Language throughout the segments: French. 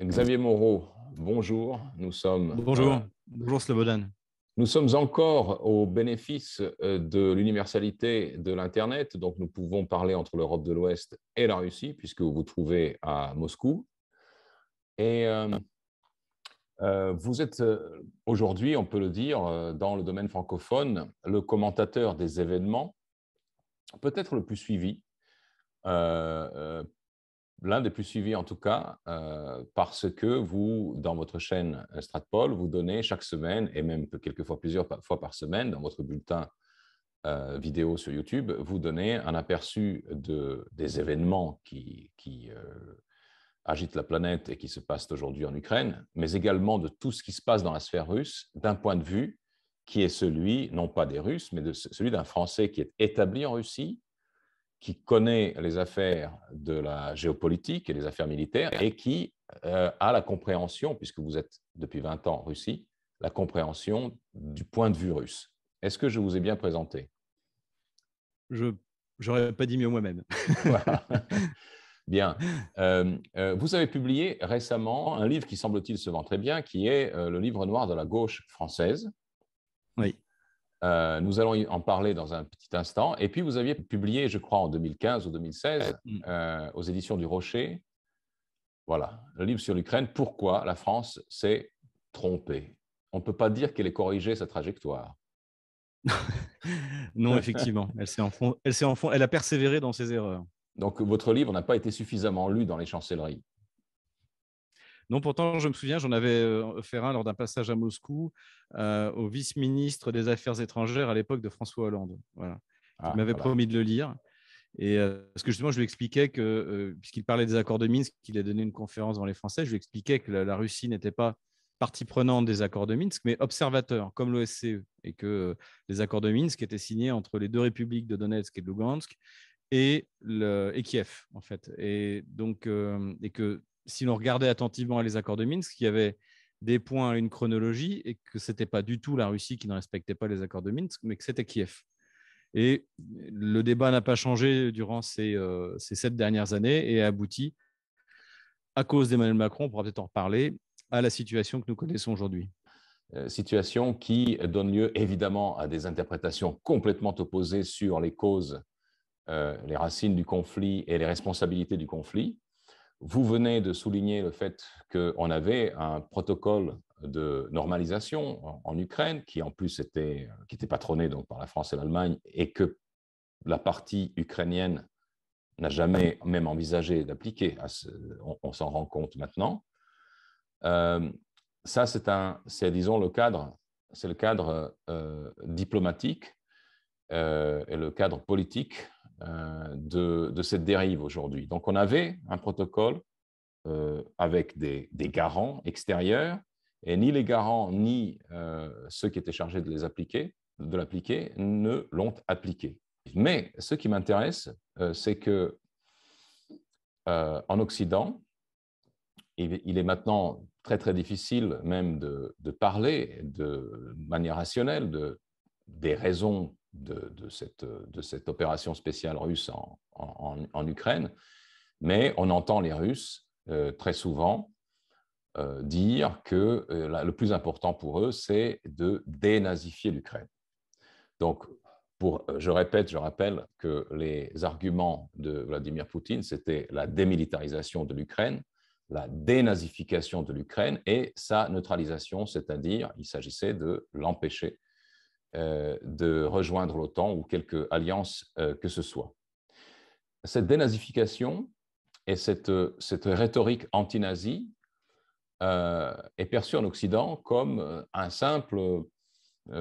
Xavier Moreau, bonjour. Nous sommes. Bonjour. Euh, bonjour Slobodan. Nous sommes encore au bénéfice euh, de l'universalité de l'Internet, donc nous pouvons parler entre l'Europe de l'Ouest et la Russie, puisque vous vous trouvez à Moscou. Et euh, vous êtes aujourd'hui, on peut le dire, dans le domaine francophone, le commentateur des événements, peut-être le plus suivi, l'un des plus suivis en tout cas, euh, parce que vous, dans votre chaîne Stratpol, vous donnez chaque semaine, et même quelques fois, plusieurs fois par semaine, dans votre bulletin euh, vidéo sur YouTube, vous donnez un aperçu des événements qui, euh, agitent la planète et qui se passent aujourd'hui en Ukraine, mais également de tout ce qui se passe dans la sphère russe, d'un point de vue qui est celui, non pas des Russes, mais de, celui d'un Français qui est établi en Russie, qui connaît les affaires de la géopolitique et les affaires militaires et qui euh, a la compréhension, puisque vous êtes depuis 20 ans en Russie, la compréhension du point de vue russe. Est-ce que je vous ai bien présenté Je n'aurais pas dit mieux moi-même. voilà. Bien. Euh, euh, vous avez publié récemment un livre qui semble-t-il se vend très bien, qui est Le livre noir de la gauche française. Oui. Euh, nous allons en parler dans un petit instant. Et puis, vous aviez publié, je crois, en 2015 ou 2016, mm. euh, aux éditions du Rocher, voilà, le livre sur l'Ukraine, pourquoi la France s'est trompée. On ne peut pas dire qu'elle ait corrigé sa trajectoire. non, effectivement, elle, s'est elle, elle a persévéré dans ses erreurs. Donc, votre livre n'a pas été suffisamment lu dans les chancelleries. Non, pourtant, je me souviens, j'en avais euh, fait un lors d'un passage à Moscou euh, au vice-ministre des Affaires étrangères à l'époque de François Hollande. Voilà. il ah, m'avait promis de le lire. Et euh, parce que justement, je lui expliquais que, puisqu'il parlait des accords de Minsk, qu'il a donné une conférence devant les Français, je lui expliquais que la, Russie n'était pas partie prenante des accords de Minsk, mais observateur, comme l'OSCE, et que les accords de Minsk étaient signés entre les deux républiques de Donetsk et de Lugansk et, le, et Kiev, en fait. Et donc, et que si l'on regardait attentivement les accords de Minsk, il y avait des points, à une chronologie, et que ce n'était pas du tout la Russie qui ne respectait pas les accords de Minsk, mais que c'était Kiev. Et le débat n'a pas changé durant ces, euh, sept dernières années et a abouti, à cause d'Emmanuel Macron, on pourra peut-être en reparler, à la situation que nous connaissons aujourd'hui. Euh, situation qui donne lieu évidemment à des interprétations complètement opposées sur les causes, euh, les racines du conflit et les responsabilités du conflit. Vous venez de souligner le fait qu'on avait un protocole de normalisation en, Ukraine, qui en plus était, qui était patronné donc par la France et l'Allemagne, et que la partie ukrainienne n'a jamais même envisagé d'appliquer. On, on s'en rend compte maintenant. Euh, ça, c'est disons le cadre, c'est le cadre euh, diplomatique euh, et le cadre politique euh, de, cette dérive aujourd'hui. Donc, on avait un protocole euh, avec des, garants extérieurs, et ni les garants ni euh, ceux qui étaient chargés de les appliquer, de l'appliquer, ne l'ont appliqué. Mais ce qui m'intéresse, c'est que en Occident, il, est maintenant très très difficile même de, de parler de manière rationnelle de, des raisons de, cette, opération spéciale russe en, Ukraine, mais on entend les Russes euh, très souvent euh, dire que euh, le plus important pour eux, c'est de dénazifier l'Ukraine. Donc, pour, je répète, je rappelle que les arguments de Vladimir Poutine, c'était la démilitarisation de l'Ukraine, la dénazification de l'Ukraine et sa neutralisation, c'est-à-dire il s'agissait de l'empêcher euh, de rejoindre l'OTAN ou quelque alliance euh, que ce soit. Cette dénazification et cette, cette rhétorique anti-nazie euh, est perçue en Occident comme un simple,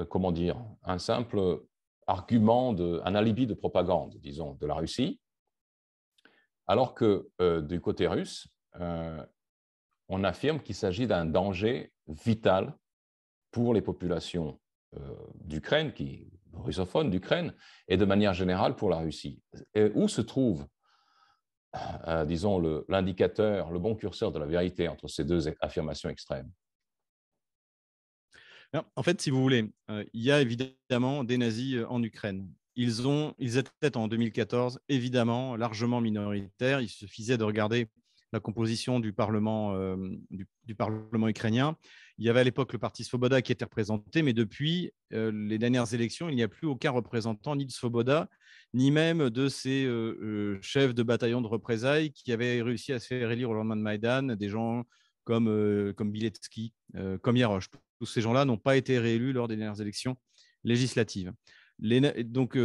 comment dire, un simple argument, de, un alibi de propagande, disons, de la Russie, alors que du côté russe, on affirme qu'il s'agit d'un danger vital pour les populations euh, d'Ukraine, qui russophone d'Ukraine, et de manière générale pour la Russie. où se trouve, euh, disons disons, l'indicateur, le, bon curseur de la vérité entre ces deux affirmations extrêmes En fait, si vous voulez, euh, il y a évidemment des nazis en Ukraine. Ils, ont, ils étaient en 2014 évidemment largement minoritaires. Il suffisait de regarder la composition du Parlement, euh, du, Parlement ukrainien. Il y avait à l'époque le parti Svoboda qui était représenté, mais depuis euh, les dernières élections, il n'y a plus aucun représentant ni de Svoboda, ni même de ces euh, chefs de bataillon de représailles qui avaient réussi à se faire élire au lendemain de Maïdan, des gens comme, comme Biletsky, comme Yarosh. Tous ces gens-là n'ont pas été réélus lors des dernières élections législatives. donc,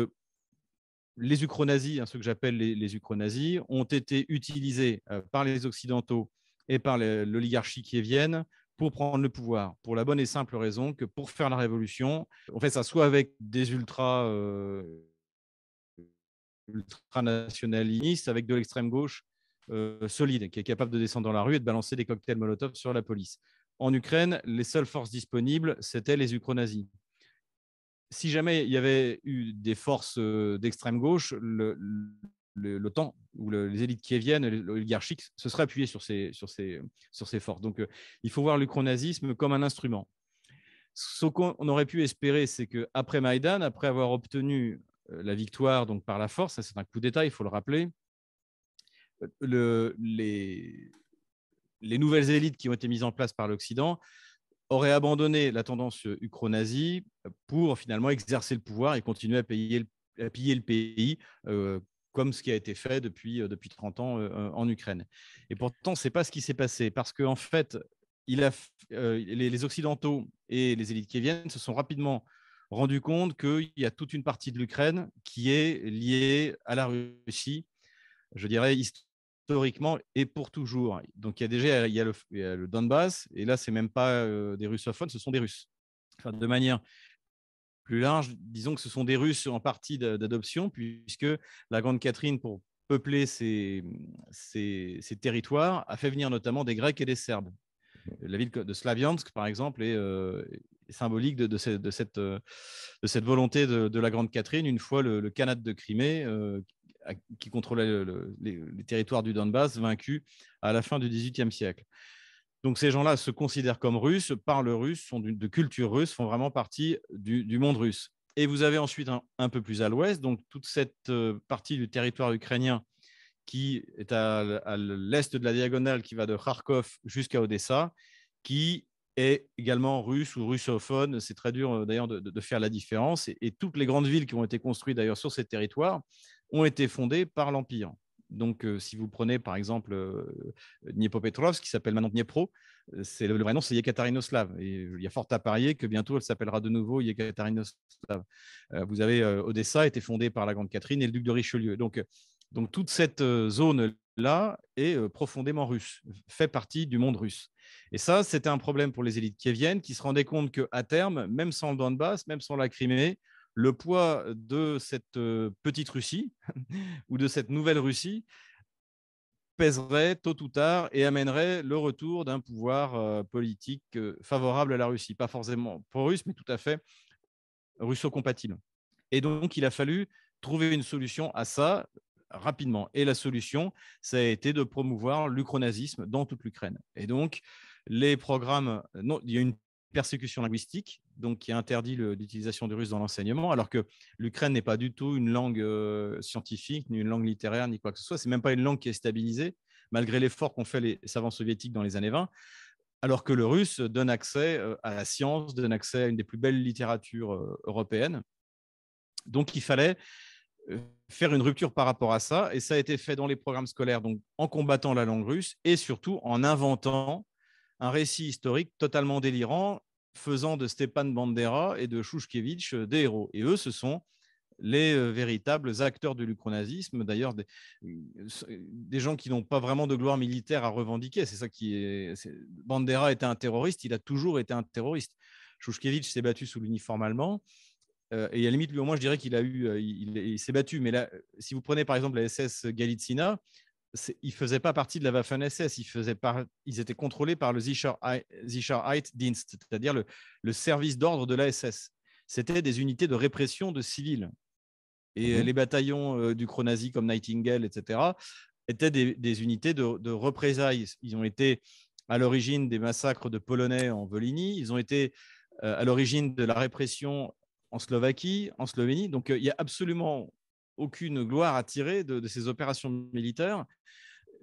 les nazis hein, ceux que j'appelle les, les ont été utilisés euh, par les Occidentaux et par l'oligarchie qui vienne pour prendre le pouvoir, pour la bonne et simple raison que pour faire la révolution, on fait ça soit avec des ultra euh, ultranationalistes, avec de l'extrême gauche euh, solide, qui est capable de descendre dans la rue et de balancer des cocktails Molotov sur la police. En Ukraine, les seules forces disponibles, c'était les Ukro-Nazis si jamais il y avait eu des forces d'extrême gauche, l'OTAN ou les élites qui viennent, l'oligarchique, se serait appuyé sur ces, sur sur ces forces. Donc, il faut voir l'ucronazisme comme un instrument. Ce qu'on aurait pu espérer, c'est qu'après Maïdan, après avoir obtenu la victoire donc par la force, c'est un coup d'État, il faut le rappeler, les nouvelles élites qui ont été mises en place par l'Occident aurait abandonné la tendance ukro-nazie pour finalement exercer le pouvoir et continuer à, piller le pays, euh, comme ce qui a été fait depuis, euh, depuis 30 ans euh, en Ukraine. Et pourtant, ce n'est pas ce qui s'est passé, parce qu'en fait, il les, les, Occidentaux et les élites qui viennent se sont rapidement rendus compte qu'il y a toute une partie de l'Ukraine qui est liée à la Russie, je dirais, historiquement historiquement et pour toujours. Donc il y a déjà il y a le, Donbass, et là, ce même pas euh, des russophones, ce sont des Russes. de manière plus large, disons que ce sont des Russes en partie d'adoption, puisque la Grande Catherine, pour peupler ces, ces, territoires, a fait venir notamment des Grecs et des Serbes la ville de Slaviansk, par exemple, est, euh, symbolique de, cette, de, cette, euh, volonté de, la Grande Catherine. Une fois le, le de Crimée, qui contrôlaient les, territoires du Donbass, vaincus à la fin du XVIIIe siècle. Donc ces gens-là se considèrent comme russes, parlent russe, sont de culture russe, font vraiment partie du, monde russe. Et vous avez ensuite un, peu plus à l'ouest, donc toute cette euh, partie du territoire ukrainien qui est à, l'est de la diagonale qui va de Kharkov jusqu'à Odessa, qui est également russe ou russophone. C'est très dur euh, d'ailleurs de, faire la différence. et, toutes les grandes villes qui ont été construites d'ailleurs sur ces territoires ont été fondées par l'Empire. Donc, euh, si vous prenez par exemple euh, qui s'appelle maintenant Dniepro, euh, c'est le, vrai nom, c'est Yekaterinoslav. Et il y a fort à parier que bientôt, elle s'appellera de nouveau Yekaterinoslav. Euh, vous avez Odessa, été fondée par la Grande Catherine et le duc de Richelieu. Donc, donc toute cette zone-là est profondément russe, fait partie du monde russe. Et ça, c'était un problème pour les élites qui qui se rendaient compte qu'à terme, même sans le Donbass, même sans la Crimée, le poids de cette euh, petite Russie ou de cette nouvelle Russie pèserait tôt ou tard et amènerait le retour d'un pouvoir euh, politique euh, favorable à la Russie, pas forcément pro-russe, mais tout à fait russo-compatible. Et donc, il a fallu trouver une solution à ça rapidement. Et la solution, ça a été de promouvoir l'ukronazisme dans toute l'Ukraine. Et donc, les programmes, non, il y a une persécution linguistique donc qui interdit l'utilisation du russe dans l'enseignement, alors que l'Ukraine n'est pas du tout une langue euh, scientifique, ni une langue littéraire, ni quoi que ce soit. C'est même pas une langue qui est stabilisée, malgré l'effort qu'ont fait les savants soviétiques dans les années 20. Alors que le russe donne accès euh, à la science, donne accès à une des plus belles littératures euh, européennes. Donc il fallait faire une rupture par rapport à ça, et ça a été fait dans les programmes scolaires, donc en combattant la langue russe et surtout en inventant un récit historique totalement délirant faisant de Stepan Bandera et de Shushkevich euh, des héros. Et eux, ce sont les euh, véritables acteurs de lucronazisme, d'ailleurs euh, des, gens qui n'ont pas vraiment de gloire militaire à revendiquer. C'est ça qui est, Bandera était un terroriste, il a toujours été un terroriste. Shushkevich s'est battu sous l'uniforme allemand. et à la limite, lui, au moins, je dirais qu'il a eu, il s'est battu. Mais là, si vous prenez par exemple la SS Galitsina, ils faisaient pas partie de la Waffen-SS, ils, par, ils étaient contrôlés par le Sicherheitsdienst, c'est-à-dire le, service d'ordre de la SS. C'était des unités de répression de civils. Et mmh les bataillons euh, du du nazi comme Nightingale, etc., étaient des, unités de, représailles. Ils ont été à l'origine des massacres de Polonais en Volhynie, ils ont été euh, à l'origine de la répression en Slovaquie, en Slovénie. Donc euh, il y a absolument aucune gloire à tirer de, ces opérations militaires.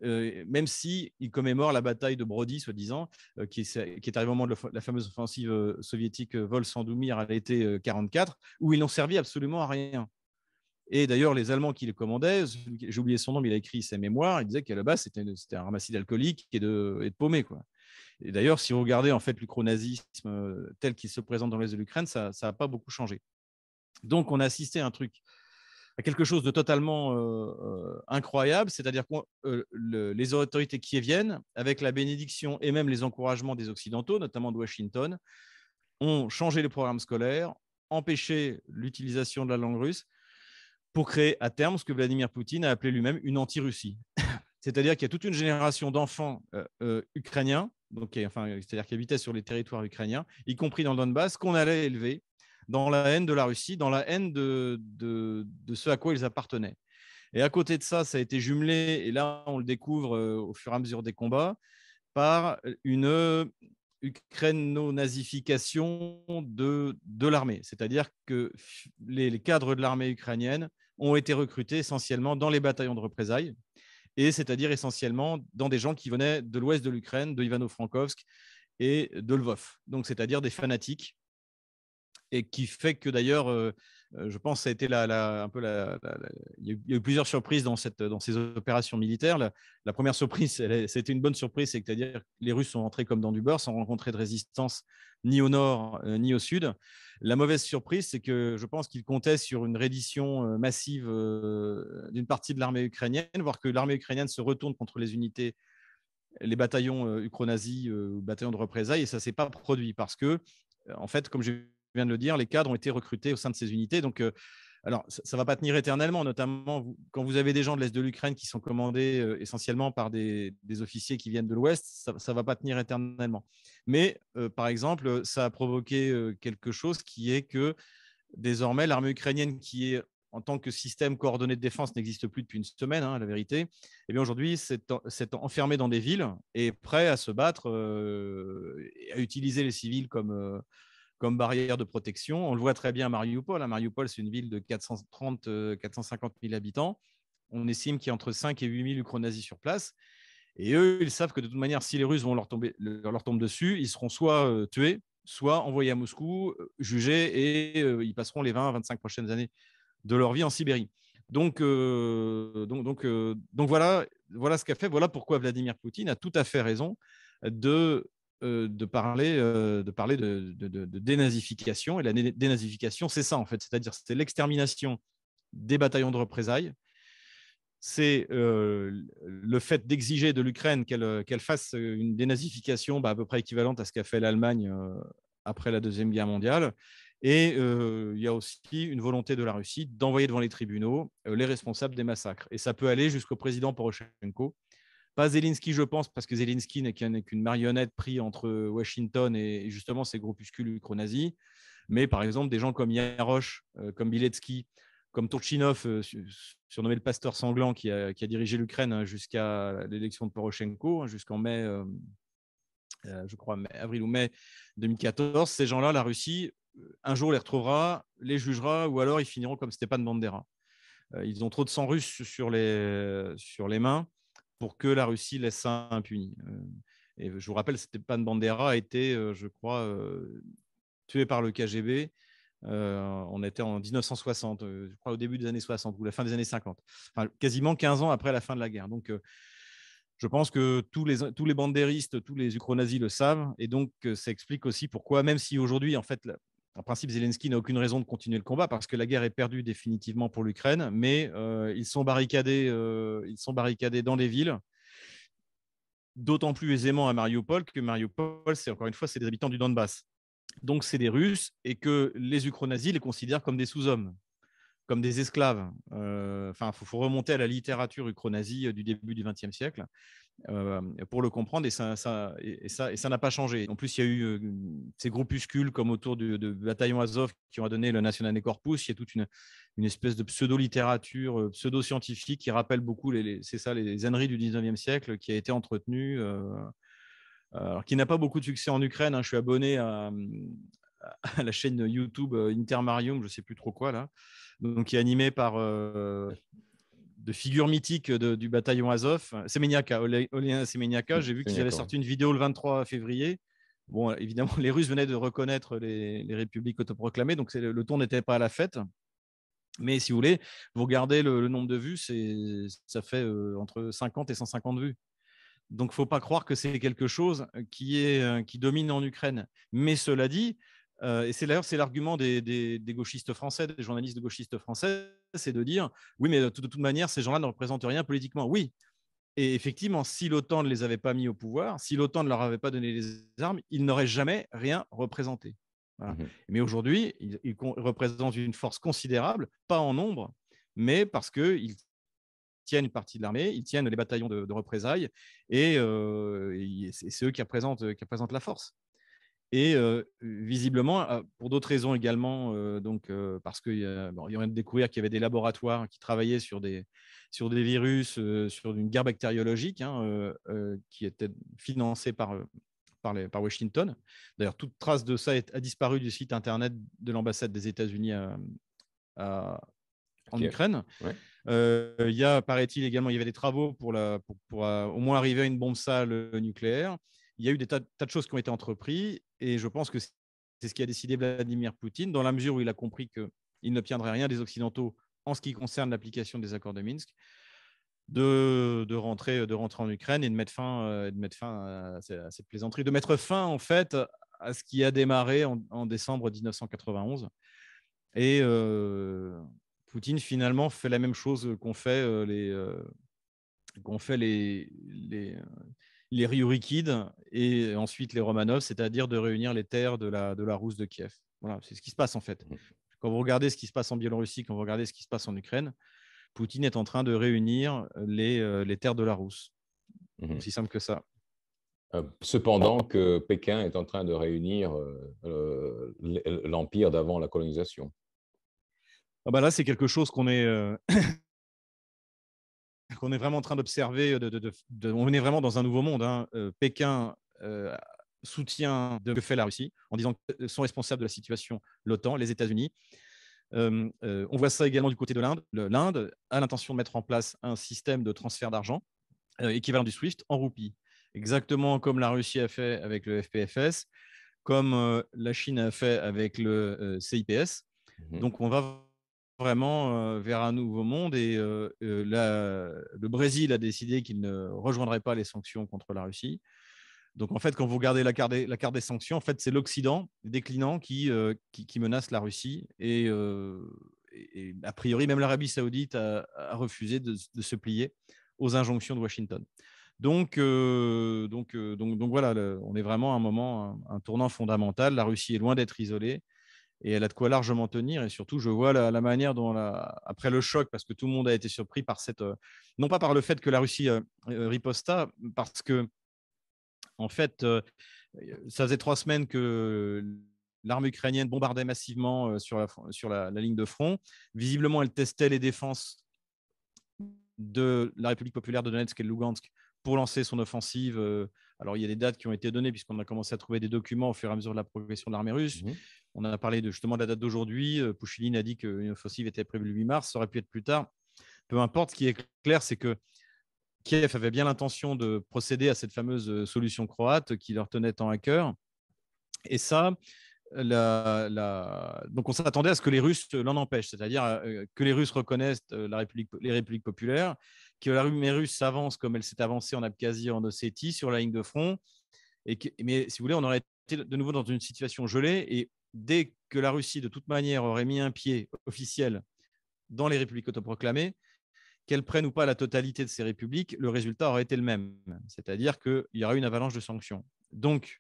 Euh, même si il commémore la bataille de Brody, soi-disant, euh, qui, est arrivée au moment de la fameuse offensive euh, soviétique Vol-Sandoumir à l'été 44, où ils n'ont servi absolument à rien. Et d'ailleurs, les Allemands qui les commandaient, j'ai oublié son nom, mais il a écrit ses mémoires, il disait qu'à la base, c'était un ramassis d'alcooliques et de, et de paumés. Quoi. Et d'ailleurs, si vous regardez en fait l'ucronazisme tel qu'il se présente dans l'Est de l'Ukraine, ça n'a pas beaucoup changé. Donc, on a assisté à un truc quelque chose de totalement incroyable, c'est-à-dire que les autorités qui viennent, avec la bénédiction et même les encouragements des Occidentaux, notamment de Washington, ont changé les programmes scolaires, empêché l'utilisation de la langue russe pour créer à terme ce que Vladimir Poutine a appelé lui-même une anti-Russie. c'est-à-dire qu'il y a toute une génération d'enfants ukrainiens, donc, enfin, c'est-à-dire qui habitaient sur les territoires ukrainiens, y compris dans le Donbass, qu'on allait élever dans la haine de la Russie, dans la haine de, de, ce à quoi ils appartenaient. Et à côté de ça, ça a été jumelé, et là on le découvre euh, au fur et à mesure des combats, par une ukraino-nazification de, l'armée. C'est-à-dire que les, les, cadres de l'armée ukrainienne ont été recrutés essentiellement dans les bataillons de représailles, et c'est-à-dire essentiellement dans des gens qui venaient de l'ouest de l'Ukraine, de Ivano-Frankovsk et de Lvov. Donc c'est-à-dire des fanatiques et qui fait que d'ailleurs, euh, euh, je pense, ça a été la, un peu la, il y a eu plusieurs surprises dans, cette, dans ces opérations militaires. La, première surprise, c'était une bonne surprise, c'est-à-dire que les Russes sont entrés comme dans du beurre, sans rencontrer de résistance ni au nord euh, ni au sud. La mauvaise surprise, c'est que je pense qu'ils comptaient sur une reddition massive d'une partie de l'armée ukrainienne, voire que l'armée ukrainienne se retourne contre les unités les bataillons euh, ou bataillons de représailles, et ça ne s'est pas produit parce que, en fait, comme j'ai viens de le dire, les cadres ont été recrutés au sein de ces unités. Donc, euh, alors, ça ne va pas tenir éternellement, notamment quand vous avez des gens de l'Est de l'Ukraine qui sont commandés euh, essentiellement par des, officiers qui viennent de l'Ouest, ça ne va pas tenir éternellement. Mais, euh, par exemple, ça a provoqué quelque chose qui est que désormais, l'armée ukrainienne qui est en tant que système coordonné de défense n'existe plus depuis une semaine, hein, la vérité, eh bien aujourd'hui, c'est enfermé dans des villes et prêt à se battre, et à utiliser les civils comme, comme barrière de protection. On le voit très bien à Mariupol. À hein. Mariupol, c'est une ville de 430 450 000 habitants. On estime qu'il y a entre 5 et 8 000 ukronazis sur place. Et eux, ils savent que de toute manière, si les Russes vont leur tomber, leur tombe dessus, ils seront soit euh, tués, soit envoyés à Moscou, euh, jugés, et euh, ils passeront les 20 à 25 prochaines années de leur vie en Sibérie. Donc, donc, donc, donc voilà, voilà ce qu'a fait, voilà pourquoi Vladimir Poutine a tout à fait raison de euh, euh, de parler, de, parler de, dénazification. Et la dénazification, c'est ça, en fait. C'est-à-dire, c'est l'extermination des bataillons de représailles. C'est euh, le fait d'exiger de l'Ukraine qu'elle fasse une dénazification bah, à peu près équivalente à ce qu'a fait l'Allemagne après la Deuxième Guerre mondiale. Et il y a aussi une volonté de la Russie d'envoyer devant les tribunaux les responsables des massacres. Et ça peut aller jusqu'au président Poroshenko, pas Zelensky, je pense, parce que Zelensky n'est qu'une marionnette prise entre Washington et justement ces groupuscules ukro-nazis. Mais par exemple, des gens comme Yarosh, euh, comme Biletsky, comme Turchinov, euh, surnommé le pasteur sanglant, qui a, dirigé l'Ukraine hein, jusqu'à l'élection de Poroshenko, hein, jusqu'en mai, euh, je crois, avril ou mai 2014, ces gens-là, la Russie, un jour les retrouvera, les jugera, ou alors ils finiront comme Stéphane Bandera. Ils ont trop de sang russe sur les, sur les mains pour que la Russie laisse ça impuni. Euh, et je vous rappelle, Stepan Bandera a été, euh, je crois, euh, tué par le KGB. on était en 1960, je crois au début des années 60 ou la fin des années 50, enfin, quasiment 15 ans après la fin de la guerre. Donc, je pense que tous les, tous les bandéristes, tous les ukronazis le savent, et donc ça explique aussi pourquoi, même si aujourd'hui, en fait, en principe, Zelensky n'a aucune raison de continuer le combat parce que la guerre est perdue définitivement pour l'Ukraine, mais euh, ils, sont barricadés, euh, ils sont barricadés dans les villes, d'autant plus aisément à Mariupol que Mariupol, c'est encore une fois, c'est des habitants du Donbass. Donc, c'est des Russes et que les Ukronazis les considèrent comme des sous-hommes, comme des esclaves. Euh, enfin, il faut, faut, remonter à la littérature ukronazie du début du XXe siècle. Euh, pour le comprendre et ça, et ça, et ça n'a pas changé. En plus, il y a eu euh, ces groupuscules comme autour du, de bataillon Azov qui ont donné le National Corpus. Il y a toute une, espèce de pseudo-littérature, euh, pseudo-scientifique qui rappelle beaucoup, les, c'est ça, les du 19e siècle qui a été entretenue, qui n'a pas beaucoup de succès en Ukraine. Hein. Je suis abonné à, la chaîne YouTube Intermarium, je ne sais plus trop quoi là, donc qui est animée par de figure mythique du bataillon Azov, Semeniaka, mmh, J'ai vu qu'il avait sorti une vidéo le 23 février. Bon, euh, évidemment, les Russes venaient de reconnaître les, républiques autoproclamées, donc le, tour n'était pas à la fête. Mais si vous voulez, vous regardez le, nombre de vues, ça fait euh, entre 50 et 150 vues. Donc, faut pas croire que c'est quelque chose qui, est, euh, qui domine en Ukraine. Mais cela dit, euh, et c'est d'ailleurs c'est l'argument des, gauchistes français, des journalistes gauchistes français, c'est de dire oui, mais de toute manière, ces gens-là ne représentent rien politiquement. Oui. Et effectivement, si l'OTAN ne les avait pas mis au pouvoir, si l'OTAN ne leur avait pas donné les armes, ils n'auraient jamais rien représenté. Mmh mais aujourd'hui, ils, représentent une force considérable, pas en nombre, mais parce qu'ils tiennent une partie de l'armée, ils tiennent les bataillons de, représailles, et, euh, c'est eux qui qui représentent la force. Et visiblement, pour d'autres raisons également, donc, parce qu'il bon, y aurait de découvrir qu'il y avait des laboratoires qui travaillaient sur des, sur des virus, sur une guerre bactériologique hein, qui était financée par, par, Washington. D'ailleurs, toute trace de ça a disparu du site internet de l'ambassade des États-Unis en Ukraine. Il y a, paraît-il, également, il y avait des travaux pour, pour, au moins arriver à une bombe sale nucléaire il y a eu des tas, de choses qui ont été entreprises et je pense que c'est ce qui a décidé Vladimir Poutine, dans la mesure où il a compris qu'il n'obtiendrait rien des Occidentaux en ce qui concerne l'application des accords de Minsk, de, de, rentrer, de rentrer en Ukraine et de mettre fin, euh, de mettre fin à, cette plaisanterie, de mettre fin en fait à ce qui a démarré en, décembre 1991. Et euh, Poutine finalement fait la même chose qu'ont fait euh, les... fait les, les les rurikides et ensuite les Romanov, c'est-à-dire de réunir les terres de la, de la Rousse de Kiev. Voilà, c'est ce qui se passe en fait. Mmh. Quand vous regardez ce qui se passe en Biélorussie, quand vous regardez ce qui se passe en Ukraine, Poutine est en train de réunir les, euh, terres de la Rousse. C'est mmh. Aussi simple que ça. Euh, cependant que Pékin est en train de réunir euh, l'empire d'avant la colonisation. Ah bah là, c'est quelque chose qu'on est, on est vraiment en train d'observer, euh, de, on est vraiment dans un nouveau monde. Hein. Euh, Pékin euh, soutient de que fait la Russie en disant qu'ils sont responsables de la situation l'OTAN, les États-Unis. on voit ça également du côté de l'Inde. L'Inde a l'intention de mettre en place un système de transfert d'argent équivalent du SWIFT en roupies, exactement comme la Russie a fait avec le FPFS, comme la Chine a fait avec le CIPS. Mmh Donc on va vraiment euh, vers un nouveau monde. Et euh, euh, le Brésil a décidé qu'il ne rejoindrait pas les sanctions contre la Russie. Donc en fait, quand vous regardez la carte des, la carte des sanctions, en fait, c'est l'Occident déclinant qui, qui, menace la Russie. Et, a priori, même l'Arabie saoudite a, refusé de, se plier aux injonctions de Washington. Donc, donc, donc, donc voilà, on est vraiment à un moment, un tournant fondamental. La Russie est loin d'être isolée et elle a de quoi largement tenir. Et surtout, je vois la, manière dont, après le choc, parce que tout le monde a été surpris par cette, euh, non pas par le fait que la Russie euh, euh, riposta, parce que en fait, ça faisait trois semaines que l'armée ukrainienne bombardait massivement sur, la, sur la, ligne de front. Visiblement, elle testait les défenses de la République populaire de Donetsk et de Lugansk pour lancer son offensive alors, il y a des dates qui ont été données puisqu'on a commencé à trouver des documents au fur et à mesure de la progression de l'armée russe. Mmh on a parlé de, justement de la date d'aujourd'hui. Euh, Pouchiline a dit qu'une offensive était prévue le 8 mars. Ça aurait pu être plus tard. Peu importe, ce qui est clair, c'est que Kiev avait bien l'intention de procéder à cette fameuse euh, solution croate qui leur tenait tant à cœur. Et ça, donc on s'attendait à ce que les Russes l'en empêchent, c'est-à-dire euh, que les Russes reconnaissent les républiques populaires, que l'armée russe s'avance comme elle s'est avancée en Abkhazie, en Ossétie, sur la ligne de front. mais si vous voulez, on aurait été de nouveau dans une situation gelée. Et dès que la Russie, de toute manière, aurait mis un pied officiel dans les républiques autoproclamées, qu'elle prenne ou pas la totalité de ces républiques, le résultat aurait été le même. C'est-à-dire qu'il y aurait une avalanche de sanctions. Donc,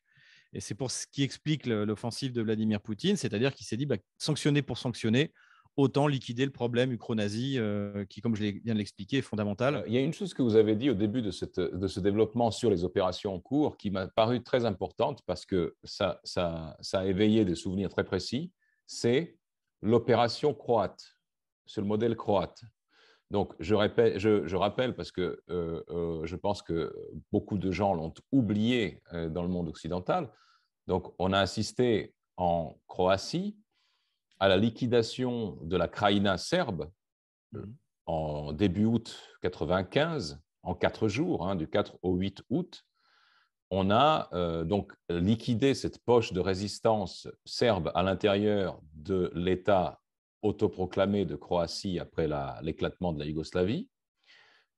et c'est pour ce qui explique l'offensive de Vladimir Poutine, c'est-à-dire qu'il s'est dit bah, sanctionner pour sanctionner, autant liquider le problème ukro euh, qui, comme je viens de l'expliquer, est fondamental. Euh, il y a une chose que vous avez dit au début de, ce développement sur les opérations en cours qui m'a paru très importante parce que ça, a éveillé des souvenirs très précis, c'est l'opération croate, sur le modèle croate. Donc, je, rappelle, parce que euh, je pense que beaucoup de gens l'ont oublié dans le monde occidental, donc on a assisté en Croatie à la liquidation de la Kraïna serbe mm. en début août 95, en quatre jours, hein, du 4 au 8 août, on a euh, donc liquidé cette poche de résistance serbe à l'intérieur de l'État autoproclamé de Croatie après l'éclatement de la Yougoslavie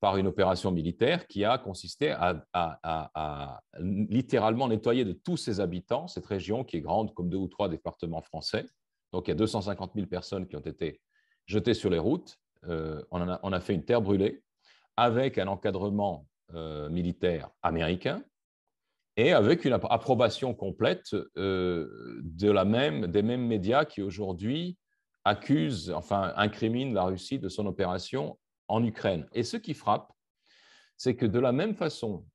par une opération militaire qui a consisté à, littéralement nettoyer de tous ses habitants cette région qui est grande comme deux ou trois départements français, donc, il y a 250 000 personnes qui ont été jetées sur les routes. Euh, on, a, fait une terre brûlée avec un encadrement euh, militaire américain et avec une approbation complète euh, de la même, des mêmes médias qui aujourd'hui accusent, enfin incriminent la Russie de son opération en Ukraine. Et ce qui frappe, c'est que de la même façon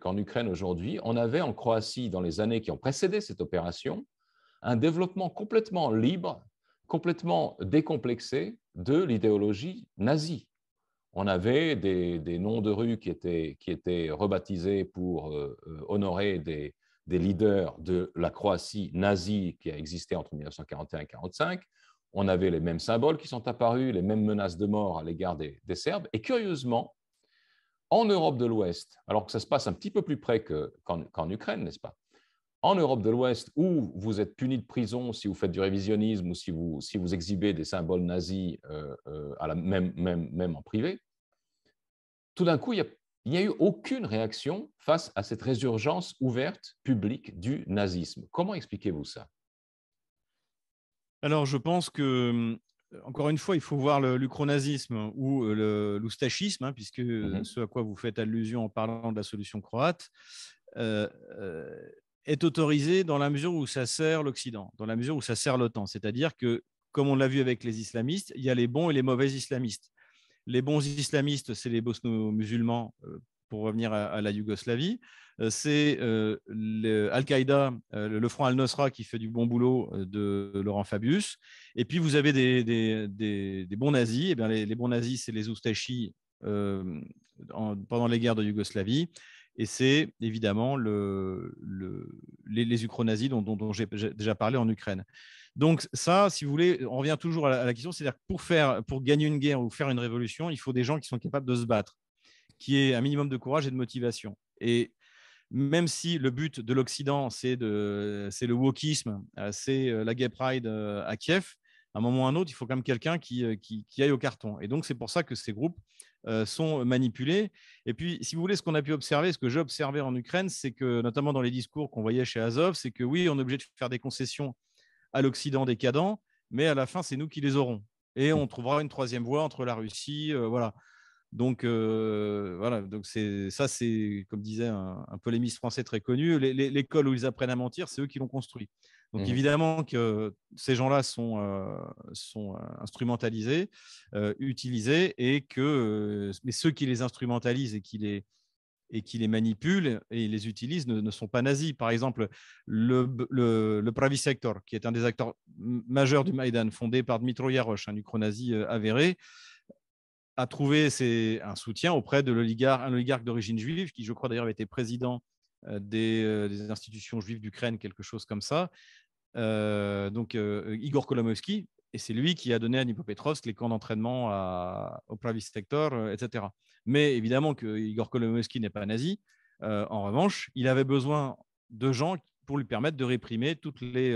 qu'en Ukraine aujourd'hui, on avait en Croatie, dans les années qui ont précédé cette opération, un développement complètement libre, complètement décomplexé de l'idéologie nazie. On avait des, noms de rue qui étaient, qui étaient rebaptisés pour euh, euh, honorer des, leaders de la Croatie nazie qui a existé entre 1941 et 1945. On avait les mêmes symboles qui sont apparus, les mêmes menaces de mort à l'égard des, Serbes. Et curieusement, en Europe de l'Ouest, alors que ça se passe un petit peu plus près qu'en Ukraine, n'est-ce pas en Europe de l'Ouest, où vous êtes puni de prison si vous faites du révisionnisme ou si vous, si vous exhibez des symboles nazis, euh, euh, à la, même, même, même en privé, tout d'un coup, il n'y a, eu aucune réaction face à cette résurgence ouverte, publique du nazisme. Comment expliquez-vous ça Alors, je pense que euh, encore une fois, il faut voir l'ucronazisme ou l'oustachisme, hein, puisque mmh ce à quoi vous faites allusion en parlant de la solution croate, est autorisé dans la mesure où ça sert l'Occident, dans la mesure où ça sert l'OTAN. C'est-à-dire que, comme on l'a vu avec les islamistes, il y a les bons et les mauvais islamistes. Les bons islamistes, c'est les bosno-musulmans, euh, pour revenir à, la Yougoslavie. Euh, c'est euh, Al-Qaïda, le front Al-Nosra qui fait du bon boulot de Laurent Fabius. Et puis, vous avez des, bons nazis. et eh bien, les, bons nazis, c'est les Oustachis pendant les guerres de Yougoslavie. Et c'est évidemment le, les, les dont, j'ai déjà parlé en Ukraine. Donc ça, si vous voulez, on revient toujours à la, question, c'est-à-dire pour faire, pour gagner une guerre ou faire une révolution, il faut des gens qui sont capables de se battre, qui aient un minimum de courage et de motivation. Et même si le but de l'Occident, c'est le wokisme, euh, c'est euh, la gay pride euh, à Kiev, à un moment ou à un autre, il faut quand même quelqu'un qui, aille au carton. Et donc, c'est pour ça que ces groupes euh, sont manipulés. Et puis, si vous voulez, ce qu'on a pu observer, ce que j'ai observé en Ukraine, c'est que, notamment dans les discours qu'on voyait chez Azov, c'est que oui, on est obligé de faire des concessions à l'Occident décadent, mais à la fin, c'est nous qui les aurons. Et on trouvera une troisième voie entre la Russie, euh, voilà. Donc euh, voilà, donc ça, c'est comme disait un, un polémiste français très connu, l'école où ils apprennent à mentir, c'est eux qui l'ont construit. Donc mmh évidemment que ces gens-là sont, euh, euh, instrumentalisés, euh, utilisés, et que mais ceux qui les instrumentalisent et qui les, manipulent et les utilisent ne, sont pas nazis. Par exemple, le, le, Pravi Sector, qui est un des acteurs majeurs du Maïdan, fondé par Dmitro Yarosh, un ukrainien nazi avéré, a trouvé un soutien auprès de oligarque d'origine juive, qui je crois d'ailleurs avait été président euh, euh, des, institutions juives d'Ukraine, quelque chose comme ça. Euh, donc, Igor Kolomowski, et c'est lui qui a donné à Nipopetrovsk les camps d'entraînement au Pravi Sector, etc. Mais évidemment que Igor Kolomowski n'est pas nazi. en revanche, il avait besoin de gens pour lui permettre de réprimer toutes les,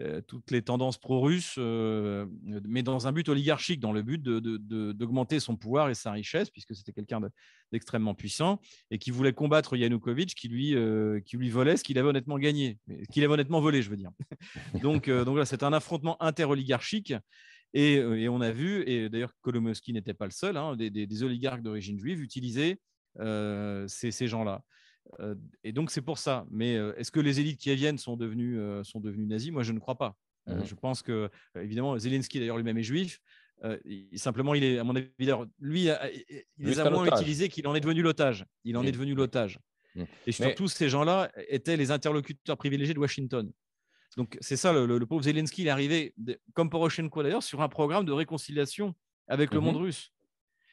euh, toutes les tendances pro-russes, euh, mais dans un but oligarchique, dans le but d'augmenter son pouvoir et sa richesse, puisque c'était quelqu'un d'extrêmement puissant, et qui voulait combattre Yanukovych, qui lui, euh, volait ce qu'il avait honnêtement gagné, qu'il avait honnêtement volé, je veux dire. donc, là, c'est un affrontement inter-oligarchique. Et, on a vu, et d'ailleurs Kolomowski n'était pas le seul, hein, des, oligarques d'origine juive utilisaient ces gens-là. Euh, et donc c'est pour ça. Mais euh, est-ce que les élites viennent sont devenues, euh, sont devenues nazies Moi, je ne crois pas. Mhm. je pense que, évidemment, Zelensky d'ailleurs lui-même est juif. simplement, il est, à mon avis, lui, il les a moins utilisés qu'il en est devenu l'otage. Il en est devenu l'otage. Et surtout, ces gens-là étaient les interlocuteurs privilégiés de Washington. Donc, c'est ça, le, pauvre Zelensky, il est arrivé, comme Poroshenko d'ailleurs, sur un programme de réconciliation avec le mhm. monde russe.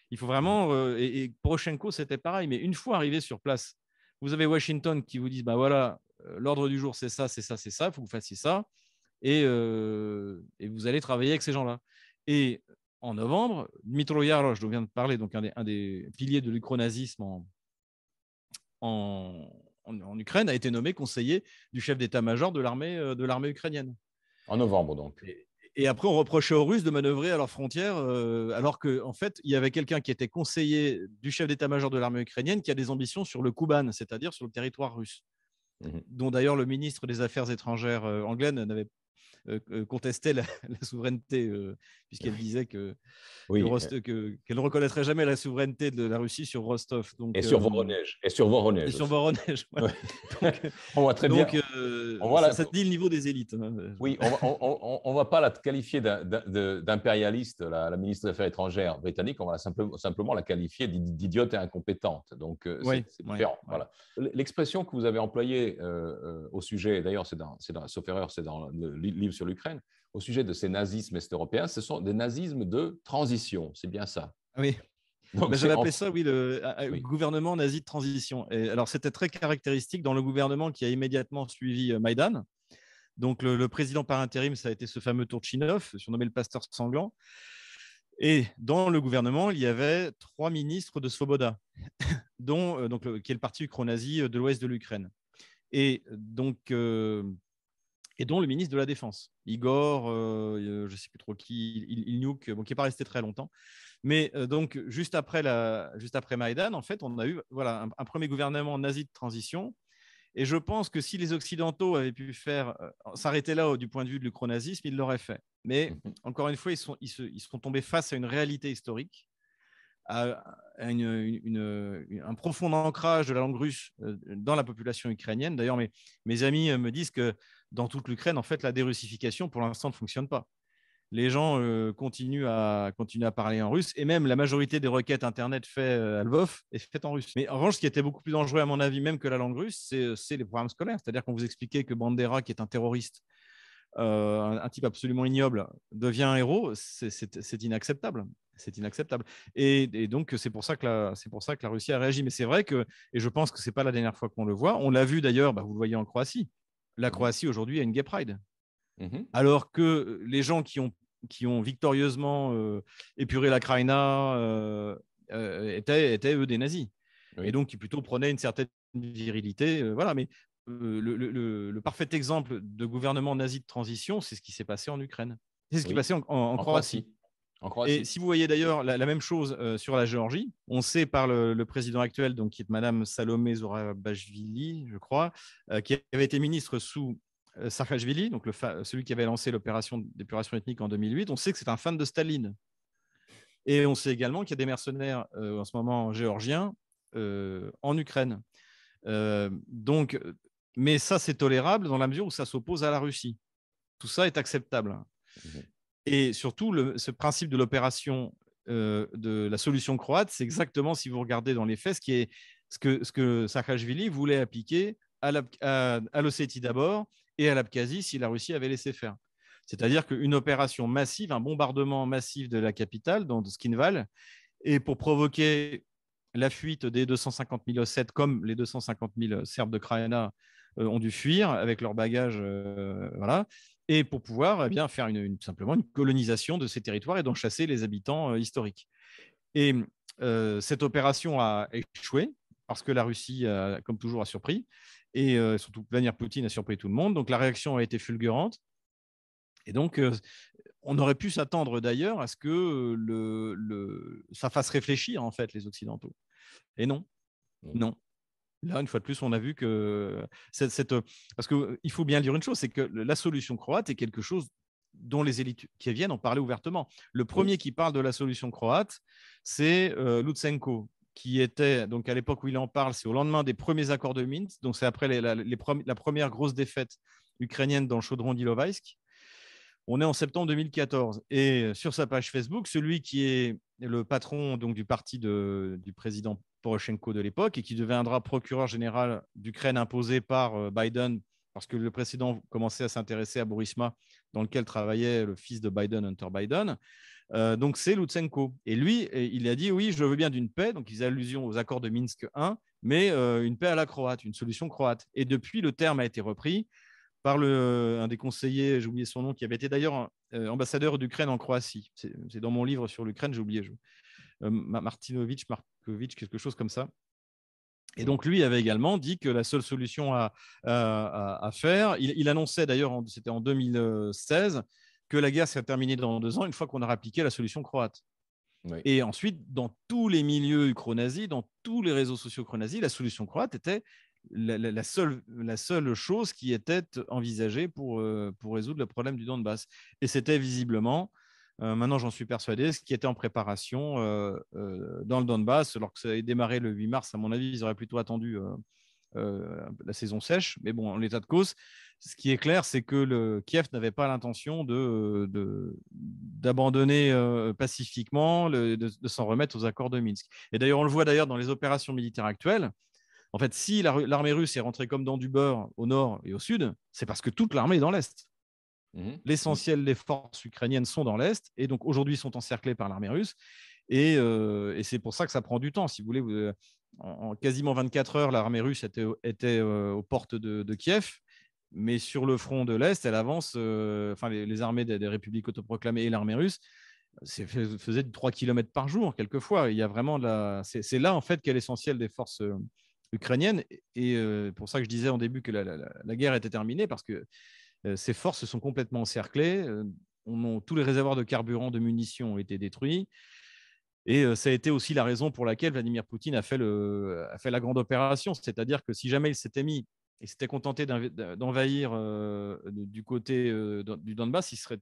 Il faut vraiment. et, et, Poroshenko, c'était pareil. Mais une fois arrivé sur place, vous avez Washington qui vous dit, bah voilà, euh, l'ordre du jour, c'est ça, c'est ça, c'est ça, il faut que vous fassiez ça. Et, euh, et, vous allez travailler avec ces gens-là. Et en novembre, Yarosh, dont je viens de parler, donc un des, un des piliers de l'ucronazisme en, en, en, Ukraine, a été nommé conseiller du chef d'état-major de l'armée, euh, de l'armée ukrainienne. En novembre, donc et après, on reprochait aux Russes de manœuvrer à leurs frontières, euh, alors qu'en en fait, il y avait quelqu'un qui était conseiller du chef d'état-major de l'armée ukrainienne qui a des ambitions sur le Kouban, c'est-à-dire sur le territoire russe, mmh dont d'ailleurs le ministre des Affaires étrangères euh, anglais n'avait euh, euh, contestait la, souveraineté, euh, puisqu'elle disait que, qu'elle ne reconnaîtrait jamais la souveraineté de la Russie sur Rostov. Donc, et sur Voronezh. Et sur Voronezh. Et sur donc, on voit très bien. On ça, dit le niveau des élites. Hein, oui, on ne va pas la qualifier d'impérialiste, la, ministre des Affaires étrangères britannique. On va simplement, simplement la qualifier d'idiote et incompétente. Donc, voilà. L'expression que vous avez employée au sujet, d'ailleurs, c'est dans, dans, sauf erreur, c'est dans le livre sur l'Ukraine, au sujet de ces nazismes est-européens, ce sont des nazismes de transition, c'est bien ça. Ah oui. Donc, bah, je appeler ça, oui, le euh, euh, gouvernement nazi de transition. Et, alors, c'était très caractéristique dans le gouvernement qui a immédiatement suivi euh, Maïdan. Donc, le, président par intérim, ça a été ce fameux Tourchinov, surnommé le pasteur sanglant. Et dans le gouvernement, il y avait trois ministres de Svoboda, dont, donc, qui est le parti ukro-nazi de l'ouest de l'Ukraine. Et donc, et dont le ministre de la Défense, Igor, euh, euh, je ne sais plus trop qui, il, qui n'est pas resté très longtemps. Mais euh, donc, juste après, la, juste après Maïdan, en fait, on a eu voilà, un, premier gouvernement nazi de transition. Et je pense que si les Occidentaux avaient pu faire s'arrêter là du point de vue de l'ucronazisme ils l'auraient fait. Mais mhm. encore une fois, ils sont, ils, se, ils sont tombés face à une réalité historique à un profond ancrage de la langue russe euh, dans la population ukrainienne. D'ailleurs, mes, amis euh, me disent que dans toute l'Ukraine, en fait, la dérussification, pour l'instant, ne fonctionne pas. Les gens euh, continuent, à, à parler en russe, et même la majorité des requêtes Internet faites à Lvov est faite en russe. Mais en revanche, ce qui était beaucoup plus dangereux, à mon avis, même que la langue russe, c'est les programmes scolaires. C'est-à-dire qu'on vous expliquait que Bandera, qui est un terroriste, un, type absolument ignoble, devient un héros, c'est inacceptable c'est inacceptable. Et, donc, c'est pour, ça que la, Russie a réagi. Mais c'est vrai que, et je pense que ce n'est pas la dernière fois qu'on le voit, on l'a vu d'ailleurs, bah, vous le voyez en Croatie. La mmh. Croatie aujourd'hui a une gay pride. Mmh Alors que les gens qui ont, victorieusement euh, épuré la Kraïna euh, euh, étaient, eux, des nazis. Et donc, qui plutôt prenaient une certaine virilité. voilà, mais le, parfait exemple de gouvernement nazi de transition, c'est ce qui s'est passé en Ukraine. C'est ce qui s'est passé en, Croatie et si vous voyez d'ailleurs la, même chose euh, sur la Géorgie, on sait par le, président actuel, donc qui est Madame Salomé Zorabashvili, je crois, euh, qui avait été ministre sous euh, sarfashvili donc le celui qui avait lancé l'opération d'épuration ethnique en 2008. On sait que c'est un fan de Staline. Et on sait également qu'il y a des mercenaires en ce moment géorgiens en Ukraine. donc, mais ça, c'est tolérable dans la mesure où ça s'oppose à la Russie. Tout ça est acceptable. Mhm. Et surtout, le, ce principe de l'opération euh, de la solution croate, c'est exactement, si vous regardez dans les faits, ce, que, ce Saakashvili voulait appliquer à, l'Ossétie d'abord et à l'Abkhazie si la Russie avait laissé faire. C'est-à-dire qu'une opération massive, un bombardement massif de la capitale, dans Skinval, et pour provoquer la fuite des 250 000 Ossètes, comme les 250 000 Serbes de Krajana euh, ont dû fuir avec leurs bagages, euh, voilà, et pour pouvoir eh bien, faire une, simplement une colonisation de ces territoires et d'en chasser les habitants euh, historiques. Et euh, cette opération a échoué parce que la Russie, comme toujours, a surpris et euh, surtout Vladimir Poutine a surpris tout le monde. Donc la réaction a été fulgurante. Et donc, on aurait pu s'attendre d'ailleurs à ce que le, le, ça fasse réfléchir en fait les Occidentaux. Et non, non. Là, une fois de plus, on a vu que cette, euh, parce que il faut bien dire une chose, c'est que la solution croate est quelque chose dont les élites qui viennent en parlé ouvertement. Le premier qui parle de la solution croate, c'est euh, Lutsenko, qui était, donc à l'époque où il en parle, c'est au lendemain des premiers accords de Minsk, donc c'est après la, la, première grosse défaite ukrainienne dans le chaudron d'Ilovaïsk. On est en septembre 2014. Et euh, sur sa page Facebook, celui qui est le patron donc, du parti du président Poroshenko de l'époque et qui deviendra procureur général d'Ukraine imposé par euh, Biden parce que le président commençait à s'intéresser à Burisma, dans lequel travaillait le fils de Biden, Hunter Biden. Euh, donc c'est Lutsenko. Et lui, il a dit oui, je veux bien d'une paix. Donc il faisait allusion aux accords de Minsk 1, mais une paix à la croate, une solution croate. Et depuis, le terme a été repris par euh, un des conseillers, j'ai oublié son nom, qui avait été d'ailleurs euh, ambassadeur d'Ukraine en Croatie. C'est dans mon livre sur l'Ukraine, j'ai oublié, je, euh, Markovic, quelque chose comme ça. Et donc lui avait également dit que la seule solution à, faire, il, annonçait d'ailleurs, c'était en 2016, que la guerre serait terminée dans deux ans, une fois qu'on aura appliqué la solution croate. Et ensuite, dans tous les milieux ukro-nazis, dans tous les réseaux sociaux cro-nazis, la solution croate était la, seule, chose qui était envisagée pour, euh, résoudre le problème du Donbass. Et c'était visiblement euh, maintenant, j'en suis persuadé, ce qui était en préparation euh, dans le Donbass, alors que ça a démarré le 8 mars, à mon avis, ils auraient plutôt attendu la saison sèche. Mais bon, en l'état de cause, ce qui est clair, c'est que le Kiev n'avait pas l'intention d'abandonner de, pacifiquement, de s'en remettre aux accords de Minsk. Et d'ailleurs, on le voit d'ailleurs dans les opérations militaires actuelles, en fait, si l'armée russe est rentrée comme dans du beurre au nord et au sud, c'est parce que toute l'armée est dans l'est. Mmh l'essentiel des forces ukrainiennes sont dans l'est et donc aujourd'hui sont encerclées par l'armée russe. Et, euh, c'est pour ça que ça prend du temps. Si vous voulez, euh, en, quasiment 24 heures, l'armée russe était, euh, aux portes de, Kiev. Mais sur le front de l'Est, elle avance, enfin, les, armées des, républiques autoproclamées et l'armée russe faisaient 3 km par jour, quelquefois. Il y a vraiment c'est, là, en fait, qu'est l'essentiel des forces ukrainienne. Et euh, pour ça que je disais en début que la, guerre était terminée, parce que ses euh, ces forces sont complètement encerclées. Euh, tous les réservoirs de carburant, de munitions ont été détruits. Et ça a été aussi la raison pour laquelle Vladimir Poutine a fait, le, a fait la grande opération. C'est-à-dire que si jamais il s'était mis et s'était contenté d'envahir du côté du Donbass, il serait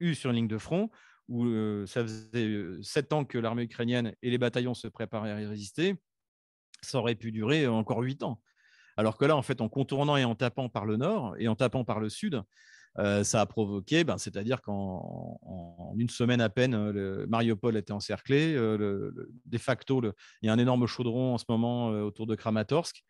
eu sur une ligne de front où ça faisait sept ans que l'armée ukrainienne et les bataillons se préparaient à y résister ça aurait pu durer euh, encore huit ans. Alors que là, en fait, en contournant et en tapant par le nord et en tapant par le sud, euh, ça a provoqué, ben, c'est-à-dire qu'en une semaine à peine, euh, le, Mariupol était encerclé. de facto, il y a un énorme chaudron en ce moment autour de Kramatorsk.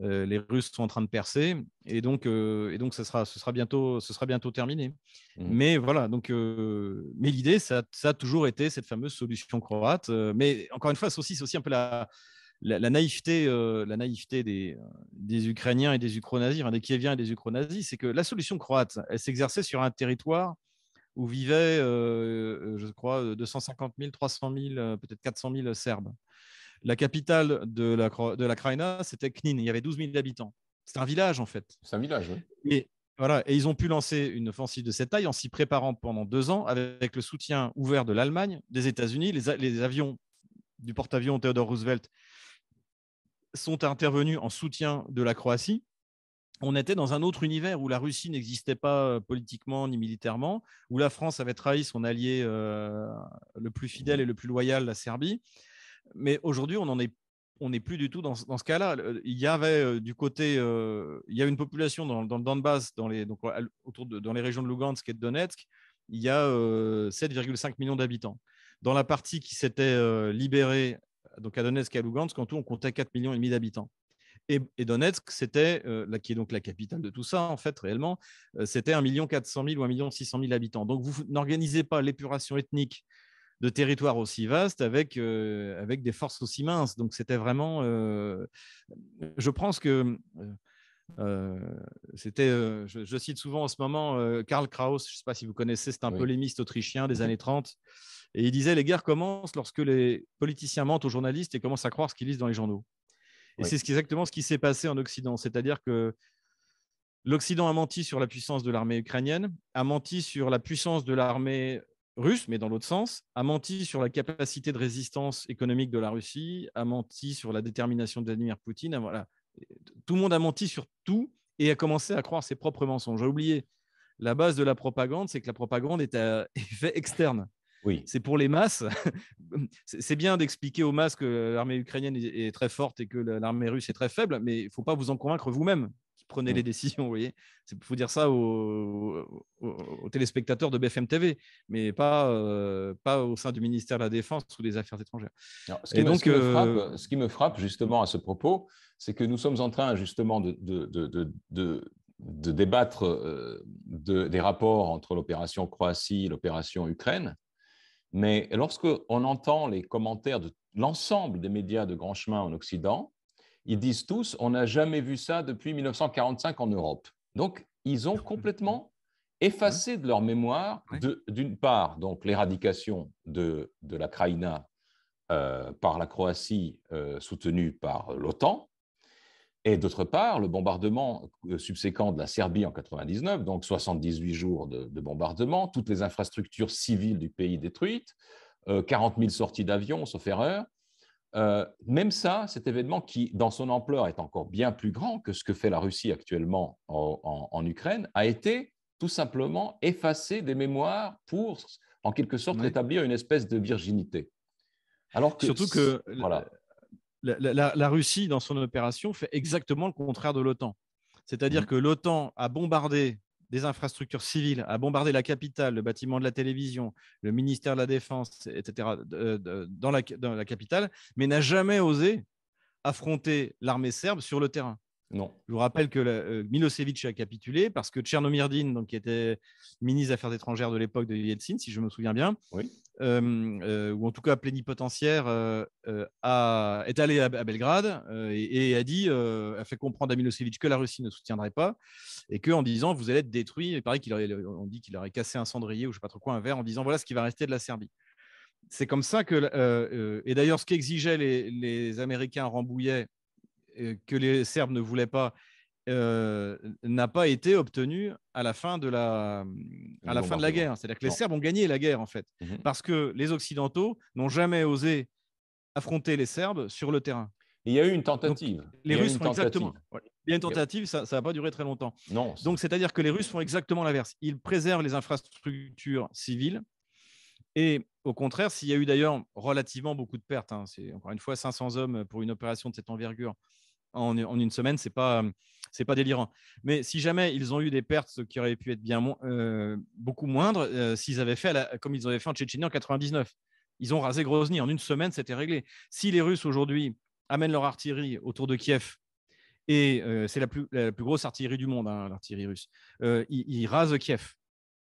les Russes sont en train de percer et donc, et donc ce sera, ce, sera bientôt, ce sera bientôt terminé. Mmh. Mais voilà, donc, mais l'idée, ça, a toujours été cette fameuse solution croate. mais encore une fois, c'est aussi, aussi un peu la, la, naïveté, euh, la naïveté euh, des, Ukrainiens et des ukrainais. des Kieviens et des ukrainais, c'est que la solution croate, elle s'exerçait sur un territoire où vivaient, euh, je crois, 250 000, 300 000, peut-être 400 000 Serbes. La capitale de la, de la c'était Knin, il y avait 12 000 habitants. C'est un village, en fait. C'est un village, oui. Et, voilà, et ils ont pu lancer une offensive de cette taille en s'y préparant pendant deux ans avec le soutien ouvert de l'Allemagne, des États-Unis, les, les avions du porte-avions Theodore Roosevelt sont intervenus en soutien de la Croatie, on était dans un autre univers où la Russie n'existait pas euh, politiquement ni militairement, où la France avait trahi son allié euh, le plus fidèle et le plus loyal, la Serbie. Mais aujourd'hui, on n'est on est plus du tout dans, dans ce cas-là. Il y avait euh, du côté, il y a une population dans, dans le Donbass, dans les, donc, autour dans les régions de Lugansk et de Donetsk, il y a 7,5 millions d'habitants. Dans la partie qui s'était libérée donc à Donetsk et à Lugansk, en tout, on comptait 4,5 millions d'habitants. Et, Donetsk, c'était, euh, qui est donc la capitale de tout ça, en fait, réellement, euh, c'était 1,4 million ou 1,6 million d'habitants. habitants. Donc, vous n'organisez pas l'épuration ethnique de territoires aussi vastes avec, euh, des forces aussi minces. Donc, c'était vraiment. je pense que. c'était, je, cite souvent en ce moment Karl Kraus, je ne sais pas si vous connaissez, c'est un polémiste autrichien des années 30, et il disait, les guerres commencent lorsque les politiciens mentent aux journalistes et commencent à croire ce qu'ils lisent dans les journaux. Et c'est exactement ce qui s'est passé en Occident. C'est-à-dire que l'Occident a menti sur la puissance de l'armée ukrainienne, a menti sur la puissance de l'armée russe, mais dans l'autre sens, a menti sur la capacité de résistance économique de la Russie, a menti sur la détermination de Vladimir Poutine. Voilà. Tout le monde a menti sur tout et a commencé à croire ses propres mensonges. J'ai oublié, la base de la propagande, c'est que la propagande est à effet externe. C'est pour les masses. c'est bien d'expliquer aux masses que l'armée ukrainienne est très forte et que l'armée russe est très faible, mais il ne faut pas vous en convaincre vous-même qui prenez mm. les décisions. Vous voyez, il faut dire ça aux, téléspectateurs de BFM TV, mais pas, euh, pas au sein du ministère de la Défense ou des Affaires étrangères. Euh, ce, qui et me, donc, ce, qui frappe, me frappe, justement à ce propos, c'est que nous sommes en train justement de, de, débattre euh, des rapports entre l'opération Croatie et l'opération Ukraine, mais lorsqu'on entend les commentaires de l'ensemble des médias de grand chemin en Occident, ils disent tous on n'a jamais vu ça depuis 1945 en Europe. Donc, ils ont complètement effacé de leur mémoire, d'une part, donc l'éradication de, la Kraïna euh, par la Croatie euh, soutenue par l'OTAN, et d'autre part, le bombardement euh, subséquent de la Serbie en 99, donc 78 jours de, bombardement, toutes les infrastructures civiles du pays détruites, 40 euh, 000 sorties d'avions, sauf erreur. Euh, même ça, cet événement qui, dans son ampleur, est encore bien plus grand que ce que fait la Russie actuellement en, Ukraine, a été tout simplement effacé des mémoires pour, en quelque sorte, rétablir une espèce de virginité. Alors que, Surtout que voilà la, Russie, dans son opération, fait exactement le contraire de l'OTAN. C'est-à-dire mmh. que l'OTAN a bombardé des infrastructures civiles, a bombardé la capitale, le bâtiment de la télévision, le ministère de la Défense, etc., dans la capitale, mais n'a jamais osé affronter l'armée serbe sur le terrain. Je vous rappelle que euh, euh, Milosevic a capitulé parce que Tchernomyrdine, donc, qui était ministre des Affaires étrangères de l'époque de Yeltsin, si je me souviens bien, oui. Euh, ou en tout cas plénipotentiaire, est allé à, Belgrade et, a dit, a fait comprendre à Milosevic que la Russie ne soutiendrait pas et que en disant vous allez être détruit, et pareil qu'il on dit qu'il aurait cassé un cendrier ou je sais pas trop quoi, un verre, en disant voilà ce qui va rester de la Serbie. C'est comme ça que, et d'ailleurs, ce qu'exigeaient les, les, Américains rambouillais euh, que les Serbes ne voulaient pas euh, n'a pas été obtenu à la fin de la, à la, fin de la guerre. C'est-à-dire que les Serbes ont gagné la guerre, en fait, mhm. parce que les Occidentaux n'ont jamais osé affronter les Serbes sur le terrain. il y a eu une tentative. les Russes font exactement. Il y a une tentative, ça n'a pas duré très longtemps. Donc, c'est-à-dire que les Russes font exactement l'inverse. Ils préservent les infrastructures civiles. Et au contraire, s'il y a eu d'ailleurs relativement beaucoup de pertes, hein, c'est encore une fois 500 hommes pour une opération de cette envergure, en, une semaine, c'est pas euh, c'est pas délirant. Mais si jamais ils ont eu des pertes qui auraient pu être bien euh, beaucoup moindres, euh, s'ils avaient fait comme ils avaient fait en Tchétchénie en 99, ils ont rasé Grozny en une semaine, c'était réglé. Si les Russes aujourd'hui amènent leur artillerie autour de Kiev et c'est la plus, la plus grosse artillerie du monde, hein, l'artillerie russe, ils, rasent Kiev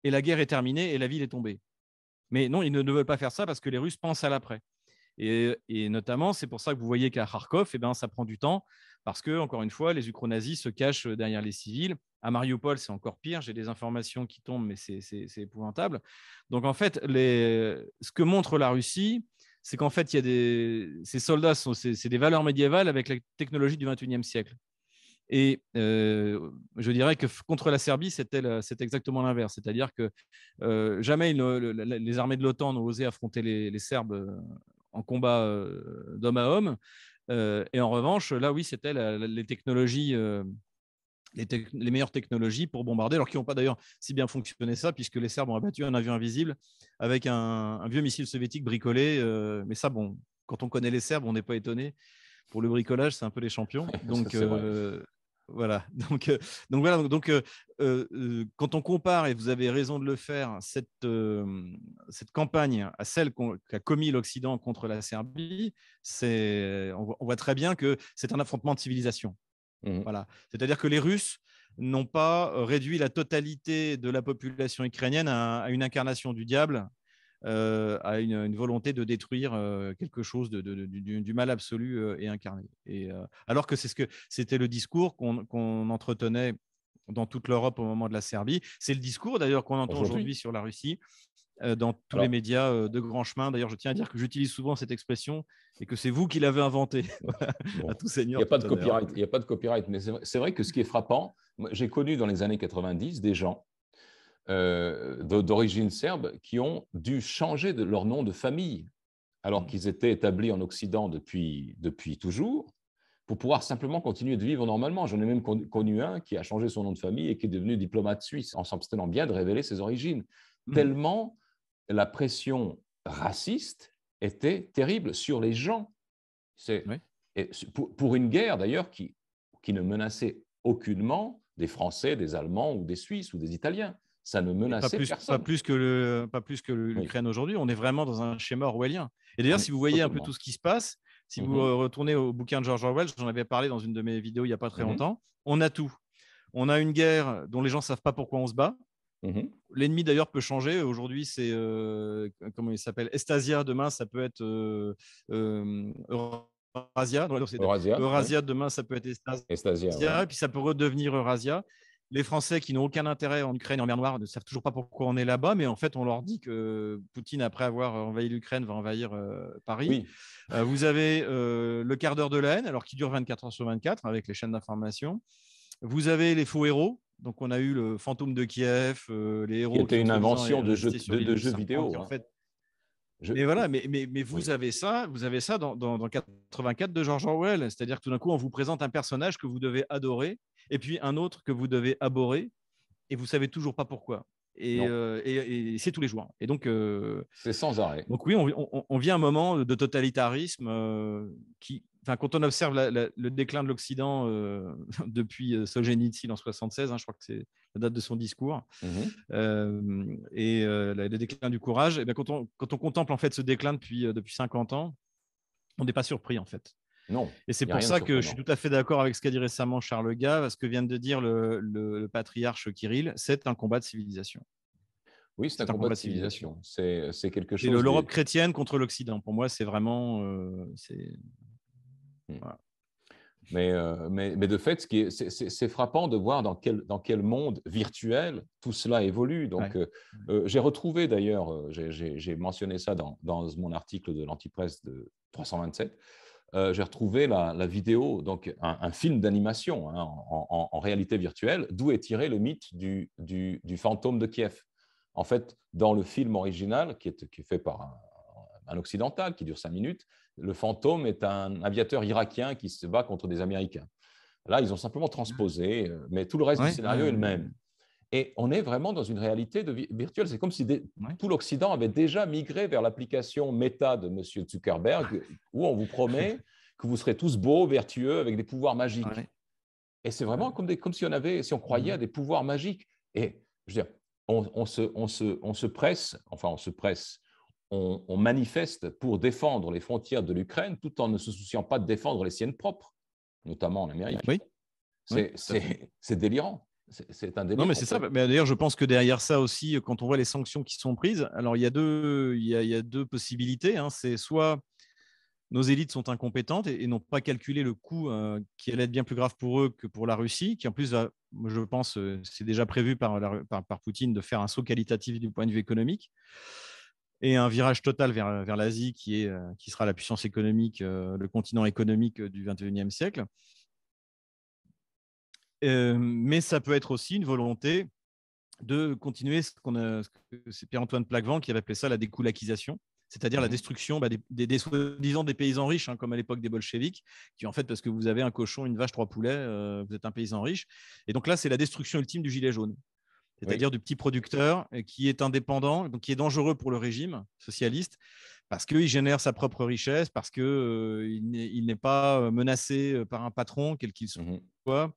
et la guerre est terminée et la ville est tombée. Mais non, ils ne, veulent pas faire ça parce que les Russes pensent à l'après. Et, et, notamment, c'est pour ça que vous voyez qu'à Kharkov, et eh ben, ça prend du temps parce que, encore une fois, les Ukro-nazis se cachent euh, derrière les civils. À Mariupol, c'est encore pire. J'ai des informations qui tombent, mais c'est épouvantable. Donc, en fait, ce que montre la Russie, c'est qu'en fait, il ces soldats, sont... c'est des valeurs médiévales avec la technologie du 21e siècle. Et euh, je dirais que contre la Serbie, c'est exactement l'inverse. C'est-à-dire que euh, jamais les armées de l'OTAN n'ont osé affronter les, Serbes en combat d'homme à homme. Euh, et en revanche, là, oui, c'était euh, les meilleures technologies pour bombarder, alors qui n'ont pas d'ailleurs si bien fonctionné ça, puisque les Serbes ont abattu un avion invisible avec un, vieux missile soviétique bricolé. Euh, mais ça, bon, quand on connaît les Serbes, on n'est pas étonné. Pour le bricolage, c'est un peu les champions. Donc, Euh, voilà. Donc, euh, euh, quand on compare, et vous avez raison de le faire, cette, campagne à celle qu'a commis l'Occident contre la Serbie, c'est, on, voit très bien que c'est un affrontement de civilisation. Mmh. Voilà. C'est-à-dire que les Russes n'ont pas réduit la totalité de la population ukrainienne à une incarnation du diable euh, à une, volonté de détruire euh, quelque chose de, du, mal absolu euh, et incarné. Et, alors que c'est ce que c'était le discours qu'on entretenait dans toute l'Europe au moment de la Serbie. C'est le discours d'ailleurs qu'on entend aujourd'hui sur la Russie dans tous les médias de grand chemin. D'ailleurs, je tiens à dire que j'utilise souvent cette expression et que c'est vous qui l'avez inventée. tout Il n'y a pas de copyright, mais c'est vrai que ce qui est frappant, j'ai connu dans les années 90 des gens euh, d'origine serbe qui ont dû changer de leur nom de famille alors mmh. qu'ils étaient établis en Occident depuis, depuis toujours, pour pouvoir simplement continuer de vivre normalement. J'en ai même connu un qui a changé son nom de famille et qui est devenu diplomate suisse, en s'abstenant bien de révéler ses origines, mmh. tellement la pression raciste était terrible sur les gens. C'est pour, pour, une guerre d'ailleurs qui, qui ne menaçait aucunement des Français, des Allemands ou des Suisses ou des Italiens ça ne menaçait pas plus, personne. Pas plus que le, pas plus que l'Ukraine aujourd'hui. On est vraiment dans un schéma orwellien. Et d'ailleurs, si vous voyez un peu tout ce qui se passe, si mm-hmm. vous euh, retournez au bouquin de George Orwell, j'en avais parlé dans une de mes vidéos il n'y a pas très mm-hmm. longtemps, on a tout. On a une guerre dont les gens ne savent pas pourquoi on se bat. Mm-hmm. L'ennemi d'ailleurs peut changer. Aujourd'hui, c'est euh, comment il s'appelle Estasia. Demain, ça peut être euh, Eurasia. Eurasia, demain, ça peut être Estasia. Et puis ça peut redevenir Eurasia les Français qui n'ont aucun intérêt en Ukraine, en mer Noire, ne savent toujours pas pourquoi on est là-bas, mais en fait, on leur dit que Poutine, après avoir envahi l'Ukraine, va envahir euh, Paris. Euh, vous avez euh, le quart d'heure de la alors qui dure 24 heures sur 24 avec les chaînes d'information. Vous avez les faux héros. Donc, on a eu le fantôme de Kiev, les héros. Qui était une invention de, jeux, vidéo. Hein. Mais voilà, mais, mais, vous avez ça, vous avez ça dans, dans 84 de George Orwell. C'est-à-dire que tout d'un coup, on vous présente un personnage que vous devez adorer et puis un autre que vous devez aborder, et vous savez toujours pas pourquoi. Et, euh, c'est tous les jours. Et donc, euh, c'est sans arrêt. Donc oui, on, vit un moment de totalitarisme euh, qui, enfin, quand on observe le déclin de l'Occident depuis Solzhenitsyn en 76, hein, je crois que c'est la date de son discours, mhm. et le déclin du courage. Et bien quand on, quand on contemple en fait ce déclin depuis depuis 50 ans, on n'est pas surpris en fait. Et c'est pour ça que je suis tout à fait d'accord avec ce qu'a dit récemment Charles Gave, ce que vient de dire le, patriarche Kirill, c'est un combat de civilisation. Oui, c'est un, combat, de civilisation. C'est quelque chose. l'Europe chrétienne contre l'Occident. Pour moi, c'est vraiment. Euh, hmm. mais, euh, mais, mais, de fait, c'est ce est, frappant de voir dans quel, dans quel monde virtuel tout cela évolue. Donc, euh, j'ai retrouvé d'ailleurs, j'ai mentionné ça dans, dans, mon article de l'Antipresse de 327, euh, j'ai retrouvé la, vidéo, donc un, film d'animation hein, en, réalité virtuelle, d'où est tiré le mythe du, fantôme de Kiev. En fait, dans le film original, qui est, fait par un, occidental, qui dure cinq minutes, le fantôme est un aviateur irakien qui se bat contre des Américains. Là, ils ont simplement transposé, ah. euh, mais tout le reste du scénario est le euh, même. Et on est vraiment dans une réalité de virtuelle. C'est comme si tout l'Occident avait déjà migré vers l'application Meta de M. Zuckerberg, où on vous promet que vous serez tous beaux, vertueux, avec des pouvoirs magiques. Et c'est vraiment comme, des, comme si on avait, si on croyait à des pouvoirs magiques. Et je veux dire, on, on, se, presse, enfin on se presse, on, manifeste pour défendre les frontières de l'Ukraine tout en ne se souciant pas de défendre les siennes propres, notamment en Amérique. Oui. C'est délirant. C'est un débat Non, mais c'est ça. Mais d'ailleurs, je pense que derrière ça aussi, euh, quand on voit les sanctions qui sont prises, alors il y a deux, il y a, deux possibilités. Hein. C'est soit nos élites sont incompétentes et, n'ont pas calculé le coût euh, qui allait être bien plus grave pour eux que pour la Russie, qui en plus, je pense, euh, c'est déjà prévu par, par, Poutine de faire un saut qualitatif du point de vue économique et un virage total vers, vers l'Asie qui, qui sera la puissance économique, le continent économique du 21e siècle. Euh, mais ça peut être aussi une volonté de continuer ce qu'on a, c'est Pierre-Antoine Plaquevent qui avait appelé ça la découlakisation, c'est-à-dire la mmh destruction bah, des, soi-disant des paysans riches, hein, comme à l'époque des bolcheviks, qui en fait, parce que vous avez un cochon, une vache, trois poulets, euh, vous êtes un paysan riche. Et donc là, c'est la destruction ultime du gilet jaune, c'est-à-dire du petit producteur euh, qui est indépendant, donc qui est dangereux pour le régime socialiste, parce qu'il génère sa propre richesse, parce qu'il il n'est pas menacé par un patron, quel qu'il mmh soit.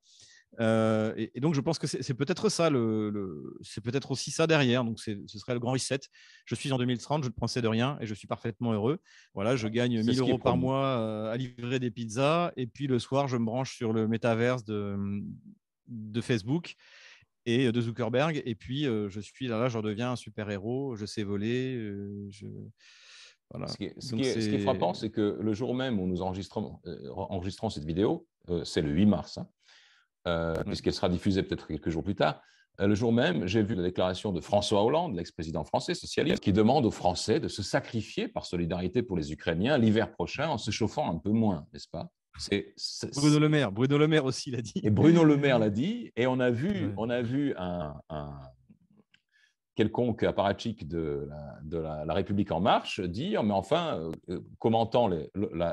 Euh, et, donc, je pense que c'est peut-être ça, le, c'est peut-être aussi ça derrière. Donc, ce serait le grand reset. Je suis en 2030, je ne pensais de rien et je suis parfaitement heureux. Voilà, je gagne 1000 euros par mois euh, à livrer des pizzas. Et puis, le soir, je me branche sur le métaverse de, de Facebook et de Zuckerberg. Et puis, euh, je suis là, là, je redeviens un super-héros. Je sais voler. Voilà. Ce, qui est, frappant, c'est que le jour même où nous enregistrons, cette vidéo, c'est le 8 mars. Hein, euh, puisqu'elle sera diffusée peut-être quelques jours plus tard. Euh, le jour même, j'ai vu la déclaration de François Hollande, l'ex-président français socialiste, qui demande aux Français de se sacrifier par solidarité pour les Ukrainiens l'hiver prochain en se chauffant un peu moins, n'est-ce pas Bruno Le Maire, Bruno Le Maire aussi l'a dit. Et Bruno Le Maire l'a dit, et on a vu, on a vu un, quelconque apparatchik de, la, de la, République en marche dire, mais enfin, euh, commentant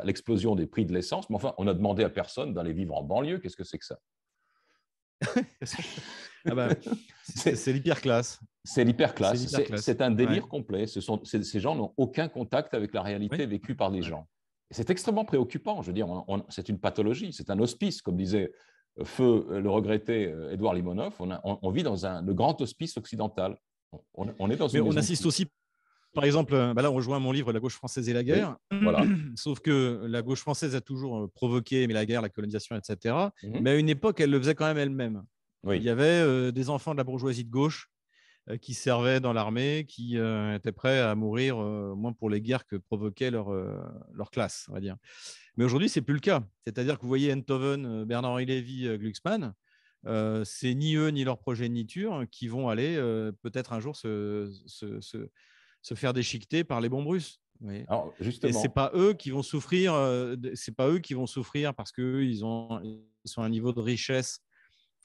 l'explosion des prix de l'essence, mais enfin, on a demandé à personne d'aller vivre en banlieue, qu'est-ce que c'est que ça l'hyper classe ah bah, c'est l'hyper C'est C'est un délire complet. ces gens n'ont aucun contact avec la réalité vécue par les gens. C'est extrêmement préoccupant. Je veux dire, c'est une pathologie, c'est un hospice, comme disait euh, Feu euh, le regretté Edouard euh, Limonov. On, vit dans un, le grand hospice occidental. On, est dans Mais on assiste aussi par exemple, euh, bah là, on rejoint mon livre La gauche française et la guerre. voilà. Sauf que la gauche française a toujours euh, provoqué mais la guerre, la colonisation, etc. Mhm. Mais à une époque, elle le faisait quand même elle-même. Il y avait euh, des enfants de la bourgeoisie de gauche qui servaient dans l'armée, qui étaient prêts à mourir, moins pour les guerres que provoquait leur, leur classe, on va dire. Mais aujourd'hui, c'est plus le cas. C'est-à-dire que vous voyez Enthoven, Bernard-Henri Lévy, Glucksmann, c'est ni eux ni leur progéniture qui vont aller peut-être un jour se, se faire déchiqueter par les bombes Russes. Et c'est pas eux qui vont souffrir. Euh, c'est pas eux qui vont souffrir parce que ils ont sont à un niveau de richesse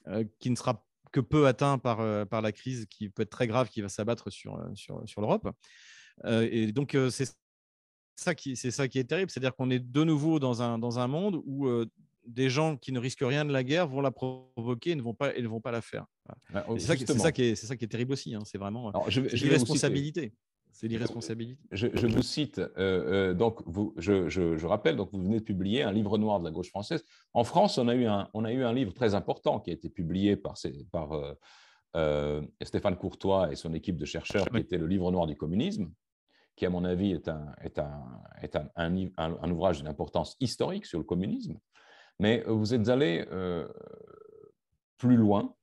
euh, qui ne sera que peu atteint par euh, par la crise qui peut être très grave qui va s'abattre sur sur, sur l'Europe. et donc c'est ça qui c'est ça qui est terrible, c'est-à-dire qu'on est de nouveau dans un dans un monde où des gens qui ne risquent rien de la guerre vont la provoquer et ne vont pas, ils vont pas la faire. Bah, oh, c'est ça, ça, qui est terrible aussi. Hein. C'est vraiment l'irresponsabilité. C'est l'irresponsabilité. Je, vous cite, euh, euh, donc vous, je, rappelle, donc vous venez de publier un livre noir de la gauche française. En France, on a eu un, on a eu un livre très important qui a été publié par, par euh, Stéphane Courtois et son équipe de chercheurs, qui était le livre noir du communisme, qui, à mon avis, est un, est un, est un, un ouvrage d'une importance historique sur le communisme. Mais vous êtes allé plus loin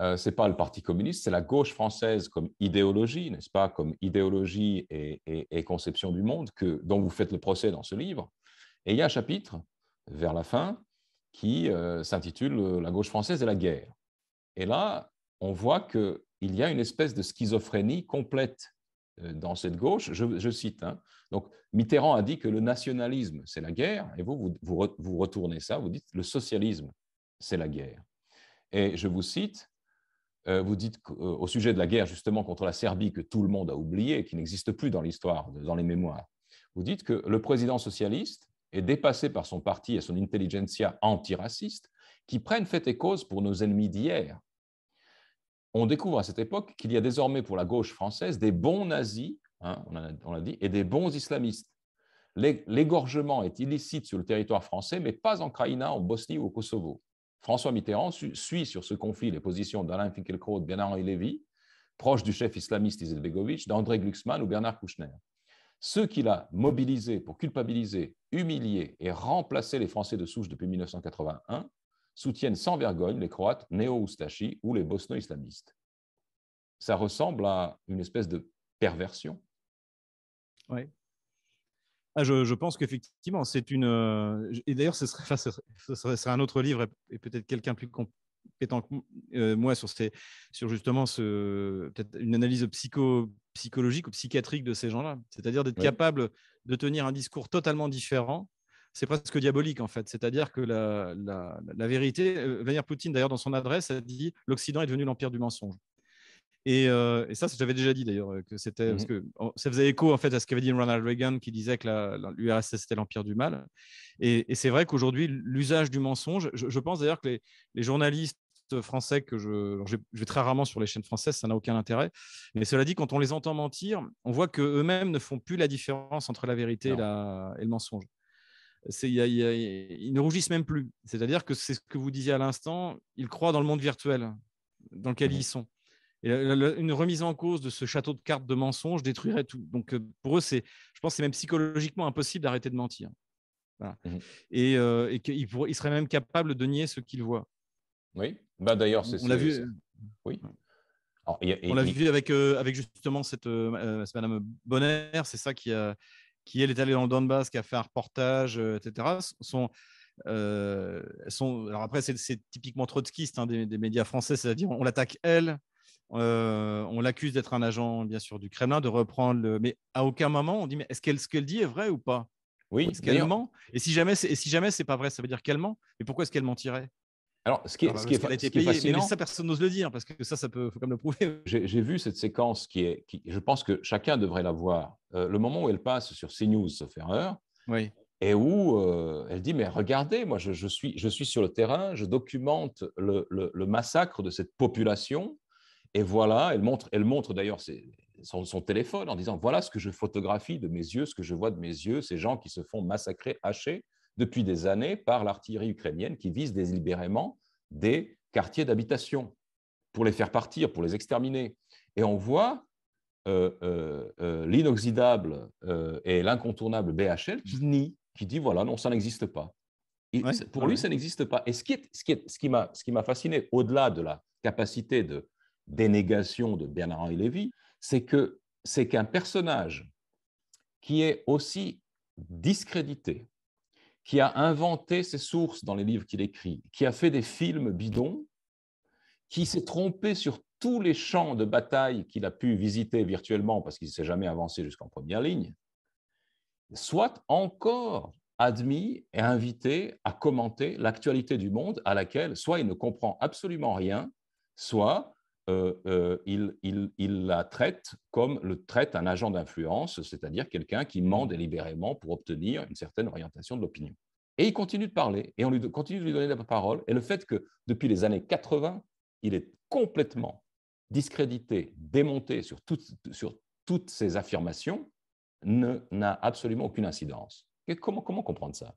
euh, ce n'est pas le Parti communiste, c'est la gauche française comme idéologie, n'est-ce pas, comme idéologie et, conception du monde, que, dont vous faites le procès dans ce livre. Et il y a un chapitre, vers la fin, qui euh, s'intitule La gauche française et la guerre. Et là, on voit qu'il y a une espèce de schizophrénie complète euh, dans cette gauche. Je, cite, hein. donc Mitterrand a dit que le nationalisme, c'est la guerre, et vous, vous, vous retournez ça, vous dites le socialisme, c'est la guerre. Et je vous cite, euh, vous dites euh, au sujet de la guerre justement contre la Serbie que tout le monde a oublié, qui n'existe plus dans l'histoire, dans les mémoires, vous dites que le président socialiste est dépassé par son parti et son intelligentsia antiraciste qui prennent fait et cause pour nos ennemis d'hier. On découvre à cette époque qu'il y a désormais pour la gauche française des bons nazis, hein, on l'a dit, et des bons islamistes. L'égorgement est illicite sur le territoire français, mais pas en Kraïna, en Bosnie ou au Kosovo. François Mitterrand suit sur ce conflit les positions d'Alain Finkielkraut, Bernard-Henri Lévy, proche du chef islamiste Izetbegovic, d'André Glucksmann ou Bernard Kouchner. Ceux qu'il a mobilisés pour culpabiliser, humilier et remplacer les Français de souche depuis 1981 soutiennent sans vergogne les Croates néo-oustachis ou les bosno-islamistes. Ça ressemble à une espèce de perversion. Oui, ah, je, pense qu'effectivement, c'est une. Euh, et d'ailleurs, ce, serait, un autre livre et, peut-être quelqu'un plus compétent que euh, moi sur, sur justement ce, une analyse psycho, psychologique ou psychiatrique de ces gens-là. C'est-à-dire d'être capable de tenir un discours totalement différent. C'est presque diabolique en fait. C'est-à-dire que la, la vérité. Euh, Vladimir Poutine, d'ailleurs, dans son adresse, a dit L'Occident est devenu l'empire du mensonge. Euh, et, ça, j'avais déjà dit d'ailleurs euh, que c'était mmh parce que ça faisait écho en fait à ce qu'avait dit Ronald Reagan qui disait que l'URSS c'était l'empire du mal. Et, c'est vrai qu'aujourd'hui, l'usage du mensonge, je, pense d'ailleurs que les, journalistes français que je, vais très rarement sur les chaînes françaises, ça n'a aucun intérêt. Mais cela dit, quand on les entend mentir, on voit que eux-mêmes ne font plus la différence entre la vérité et, et, le mensonge. ils ne rougissent même plus. C'est-à-dire que c'est ce que vous disiez à l'instant, ils croient dans le monde virtuel dans lequel mmh ils sont une remise en cause de ce château de cartes de mensonges détruirait tout. Donc euh, pour eux, je pense, c'est même psychologiquement impossible d'arrêter de mentir. Mmh euh, et, qu'ils il seraient même capables de nier ce qu'ils voient. Oui. Bah d'ailleurs, c'est. On l'a vu. Euh, oui. on l'a vu avec, avec justement cette, Madame Bonner, c'est ça qui qui est allée dans le Donbass, qui a fait un reportage, etc. alors après, c'est typiquement trotskiste hein, des, des, médias français, c'est-à-dire on l'attaque elle, euh, on l'accuse d'être un agent, bien sûr, du Kremlin, de reprendre le. Mais à aucun moment on dit mais est-ce qu'elle ce qu'elle dit est vrai ou pas Oui. Est-ce qu'elle ment Et si jamais et si jamais c'est pas vrai, ça veut dire qu'elle ment. Mais pourquoi est-ce qu'elle mentirait alors, ce qui est, mais ça personne n'ose le dire parce que ça, ça peut faut quand même le prouver. J'ai vu cette séquence qui est, je pense que chacun devrait la voir. Euh, le moment où elle passe sur CNews, fait oui. et où euh, elle dit mais regardez, moi je, suis, je suis sur le terrain, je documente le massacre de cette population et voilà, elle montre, elle montre d'ailleurs son, son, téléphone en disant voilà ce que je photographie de mes yeux, ce que je vois de mes yeux, ces gens qui se font massacrer, hacher depuis des années par l'artillerie ukrainienne qui vise délibérément des quartiers d'habitation pour les faire partir, pour les exterminer. Et on voit euh, euh, euh l'inoxydable euh, et l'incontournable BHL qui nie, qui dit voilà, non, ça n'existe pas. pour ah lui, ça n'existe pas. Et ce qui, est, ce qui, est, ce qui m'a fasciné, au-delà de la capacité de dénégation de bernard et Lévy, c'est que c'est qu'un personnage qui est aussi discrédité, qui a inventé ses sources dans les livres qu'il écrit, qui a fait des films bidons, qui s'est trompé sur tous les champs de bataille qu'il a pu visiter virtuellement parce qu'il ne s'est jamais avancé jusqu'en première ligne, soit encore admis et invité à commenter l'actualité du monde à laquelle soit il ne comprend absolument rien, soit euh, euh, il, la traite comme le traite un agent d'influence, c'est-à-dire quelqu'un qui ment délibérément pour obtenir une certaine orientation de l'opinion. Et il continue de parler, et on lui, continue de lui donner la parole. Et le fait que depuis les années 80, il est complètement discrédité, démonté sur, toutes ses affirmations, n'a absolument aucune incidence. comment, comprendre ça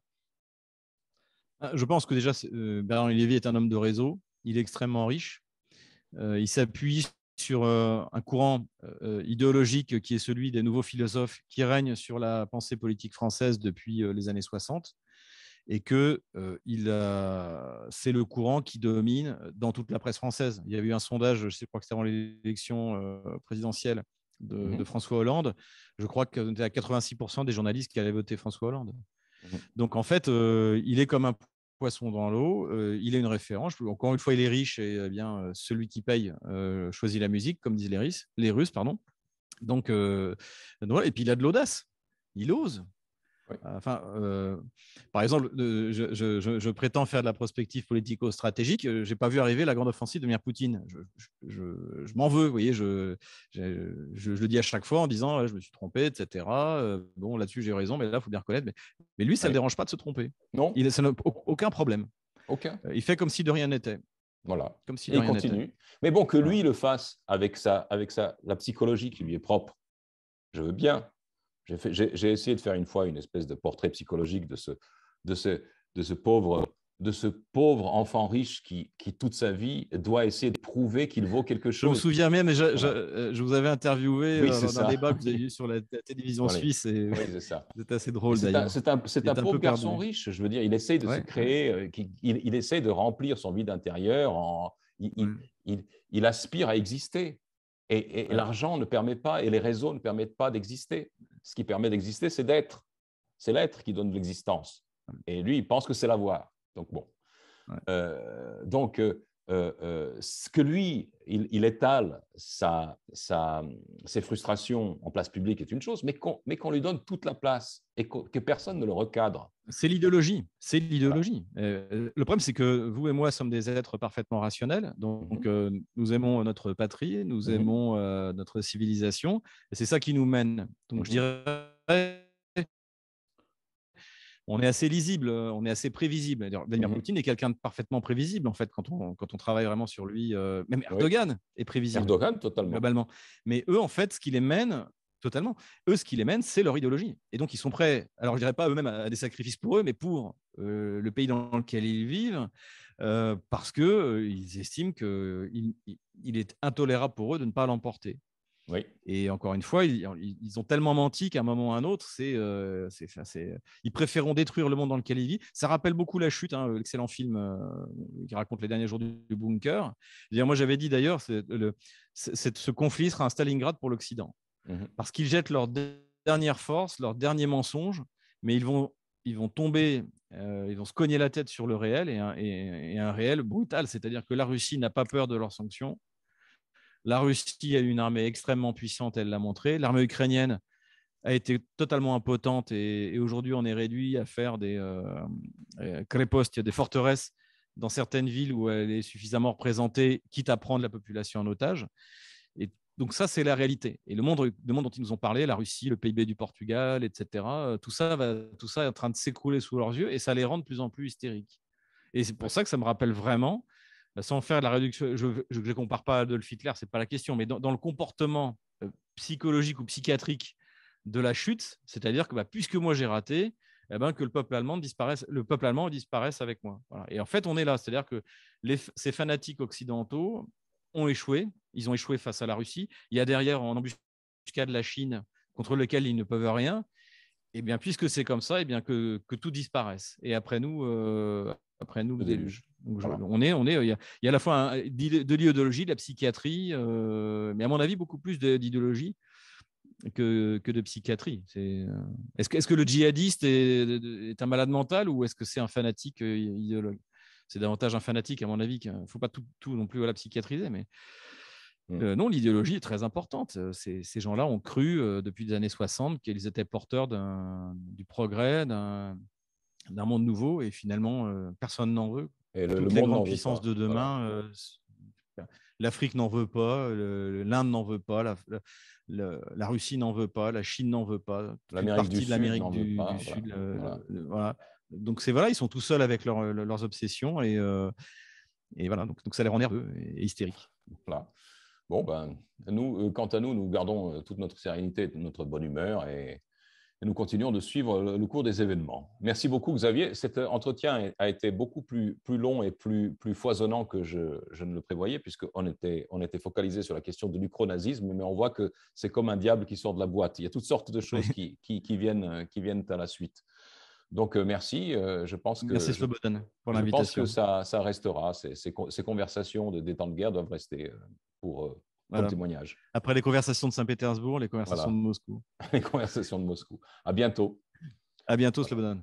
ah, Je pense que déjà, euh, Bernard Lévy est un homme de réseau, il est extrêmement riche euh, il s'appuie sur euh, un courant euh, idéologique qui est celui des nouveaux philosophes qui règnent sur la pensée politique française depuis les années 60 et que il c'est le courant qui domine dans toute la presse française. Il y a eu un sondage, je crois que c'était avant l'élection présidentielle mmh de, François Hollande. Je crois que c'était à 86% des journalistes qui allaient voter François Hollande. Mmh Donc en fait, il est comme un poisson dans l'eau, euh, il est une référence. Encore une fois, il est riche et eh bien euh, celui qui paye euh, choisit la musique, comme disent les, Russes. pardon. Donc, et puis il a de l'audace, il ose. Euh, enfin, euh, par exemple, je, prétends faire de la prospective politico-stratégique. Euh, je n'ai pas vu arriver la grande offensive de M. Poutine. Je, m'en veux, vous voyez. Je, le dis à chaque fois en disant je me suis trompé, etc. Bon, là-dessus, j'ai raison, mais là, il faut bien reconnaître. Mais, lui, ça ne le dérange pas de se tromper. Non. Il n'a aucun problème. Aucun. Il fait comme si de rien n'était. Voilà. Comme si il continue. Mais bon, que lui, le fasse avec, sa, avec sa, la psychologie qui lui est propre, je veux bien. J'ai essayé de faire une fois une espèce de portrait psychologique de ce, de ce, pauvre, de ce pauvre enfant riche qui, toute sa vie, doit essayer de prouver qu'il vaut quelque chose. Je me souviens bien, mais je, euh, vous avais interviewé euh, dans un débat que vous avez eu sur la, télévision suisse. c'est assez drôle d'ailleurs. C'est un, pauvre garçon hein. riche, je veux dire, il essaie de se créer, euh, il, essaie de remplir son vide intérieur, en, il, mm. aspire à exister. Et, l'argent ne permet pas, et les réseaux ne permettent pas d'exister ce qui permet d'exister, c'est d'être. C'est l'être qui donne l'existence. Et lui, il pense que c'est l'avoir. Donc, bon. Euh, donc, euh, euh, euh, ce que lui, il, étale ses frustrations en place publique est une chose, mais qu'on lui donne toute la place et que personne ne le recadre. C'est l'idéologie, c'est l'idéologie. Euh, le problème, c'est que vous et moi sommes des êtres parfaitement rationnels, donc mhm. nous aimons notre patrie, nous mhm. aimons notre civilisation, et c'est ça qui nous mène. Donc je mhm. dirais on est assez lisible, euh, on est assez prévisible. Vladimir mmh Poutine est quelqu'un de parfaitement prévisible, en fait, quand on, quand on travaille vraiment sur lui. Euh, même Erdogan est prévisible. Erdogan, totalement. Globalement. Mais eux, en fait, ce qui les mène, totalement, eux, ce qui les mène, c'est leur idéologie. Et donc, ils sont prêts, alors je dirais pas eux-mêmes à, des sacrifices pour eux, mais pour euh, le pays dans lequel ils vivent, parce qu'ils ils estiment qu'il il est intolérable pour eux de ne pas l'emporter. Et encore une fois, ils, ont tellement menti qu'à un moment ou à un autre, euh, c'est, ils préféreront détruire le monde dans lequel ils vivent. Ça rappelle beaucoup La Chute, hein, l'excellent film euh, qui raconte les derniers jours du, bunker. moi, j'avais dit d'ailleurs, ce conflit sera un Stalingrad pour l'Occident. Mhm. Parce qu'ils jettent leur dernière force, leur dernier mensonge, mais ils vont, ils vont tomber euh, ils vont se cogner la tête sur le réel et un, réel brutal. C'est-à-dire que la Russie n'a pas peur de leurs sanctions. La Russie a une armée extrêmement puissante, elle l'a montré. L'armée ukrainienne a été totalement impotente et, aujourd'hui on est réduit à faire des euh, euh crépostes, des forteresses dans certaines villes où elle est suffisamment représentée, quitte à prendre la population en otage. Et donc ça, c'est la réalité. Et le monde, dont ils nous ont parlé, la Russie, le PIB du Portugal, etc., euh, tout ça, va, tout ça est en train de s'écrouler sous leurs yeux et ça les rend de plus en plus hystériques. Et c'est pour ça que ça me rappelle vraiment bah, sans faire de la réduction, je ne compare pas à Adolf Hitler, ce n'est pas la question, mais dans, le comportement euh, psychologique ou psychiatrique de la chute, c'est-à-dire que bah, puisque moi j'ai raté, eh ben, que le peuple allemand disparaisse, le peuple allemand avec moi. Et en fait, on est là, c'est-à-dire que ces fanatiques occidentaux ont échoué, ils ont échoué face à la Russie. Il y a derrière en embuscade la Chine contre laquelle ils ne peuvent rien. Et eh bien, puisque c'est comme ça, et eh bien que, tout disparaisse. Et après nous, euh, après nous, le déluge on est, on est, euh, il y, a, à la fois euh, de l'idéologie, de la psychiatrie, euh, mais à mon avis beaucoup plus d'idéologie que, que, de psychiatrie. Est-ce que, le djihadiste est, un malade mental ou est-ce que c'est un fanatique idéologue C'est davantage un fanatique à mon avis. Il ne faut pas tout, non plus la psychiatriser, mais mmh. non, l'idéologie est très importante. Ces, gens-là ont cru depuis les années 60 qu'ils étaient porteurs du progrès, d'un monde nouveau, et finalement, personne n'en veut. Et le, les grandes puissances de demain, euh, l'Afrique n'en veut pas, l'Inde n'en veut pas, la, Russie n'en veut pas, la Chine n'en veut pas, l'Amérique du de l'Amérique du, pas, Sud. Donc c'est voilà, ils sont tout seuls avec leurs obsessions et, euh, voilà, donc, ça les rend nerveux et, hystériques. Bon ben, nous, euh, quant à nous, nous gardons toute notre sérénité, notre bonne humeur et et nous continuons de suivre le, cours des événements. Merci beaucoup, Xavier. Cet euh, entretien a été beaucoup plus, plus long et plus, plus foisonnant que je, ne le prévoyais, puisqu'on était, on était focalisé sur la question de l'ucronazisme, mais on voit que c'est comme un diable qui sort de la boîte. Il y a toutes sortes de choses qui, viennent, euh, qui viennent à la suite. Donc, euh, merci. Je pense que, merci, Slobodan, pour l'invitation. Je pense que ça, restera. Ces, ces, ces conversations de détente de guerre doivent rester pour, témoignage. Après les conversations de Saint-Pétersbourg, les conversations de Moscou. les conversations de Moscou. À bientôt. À bientôt, Slobodan.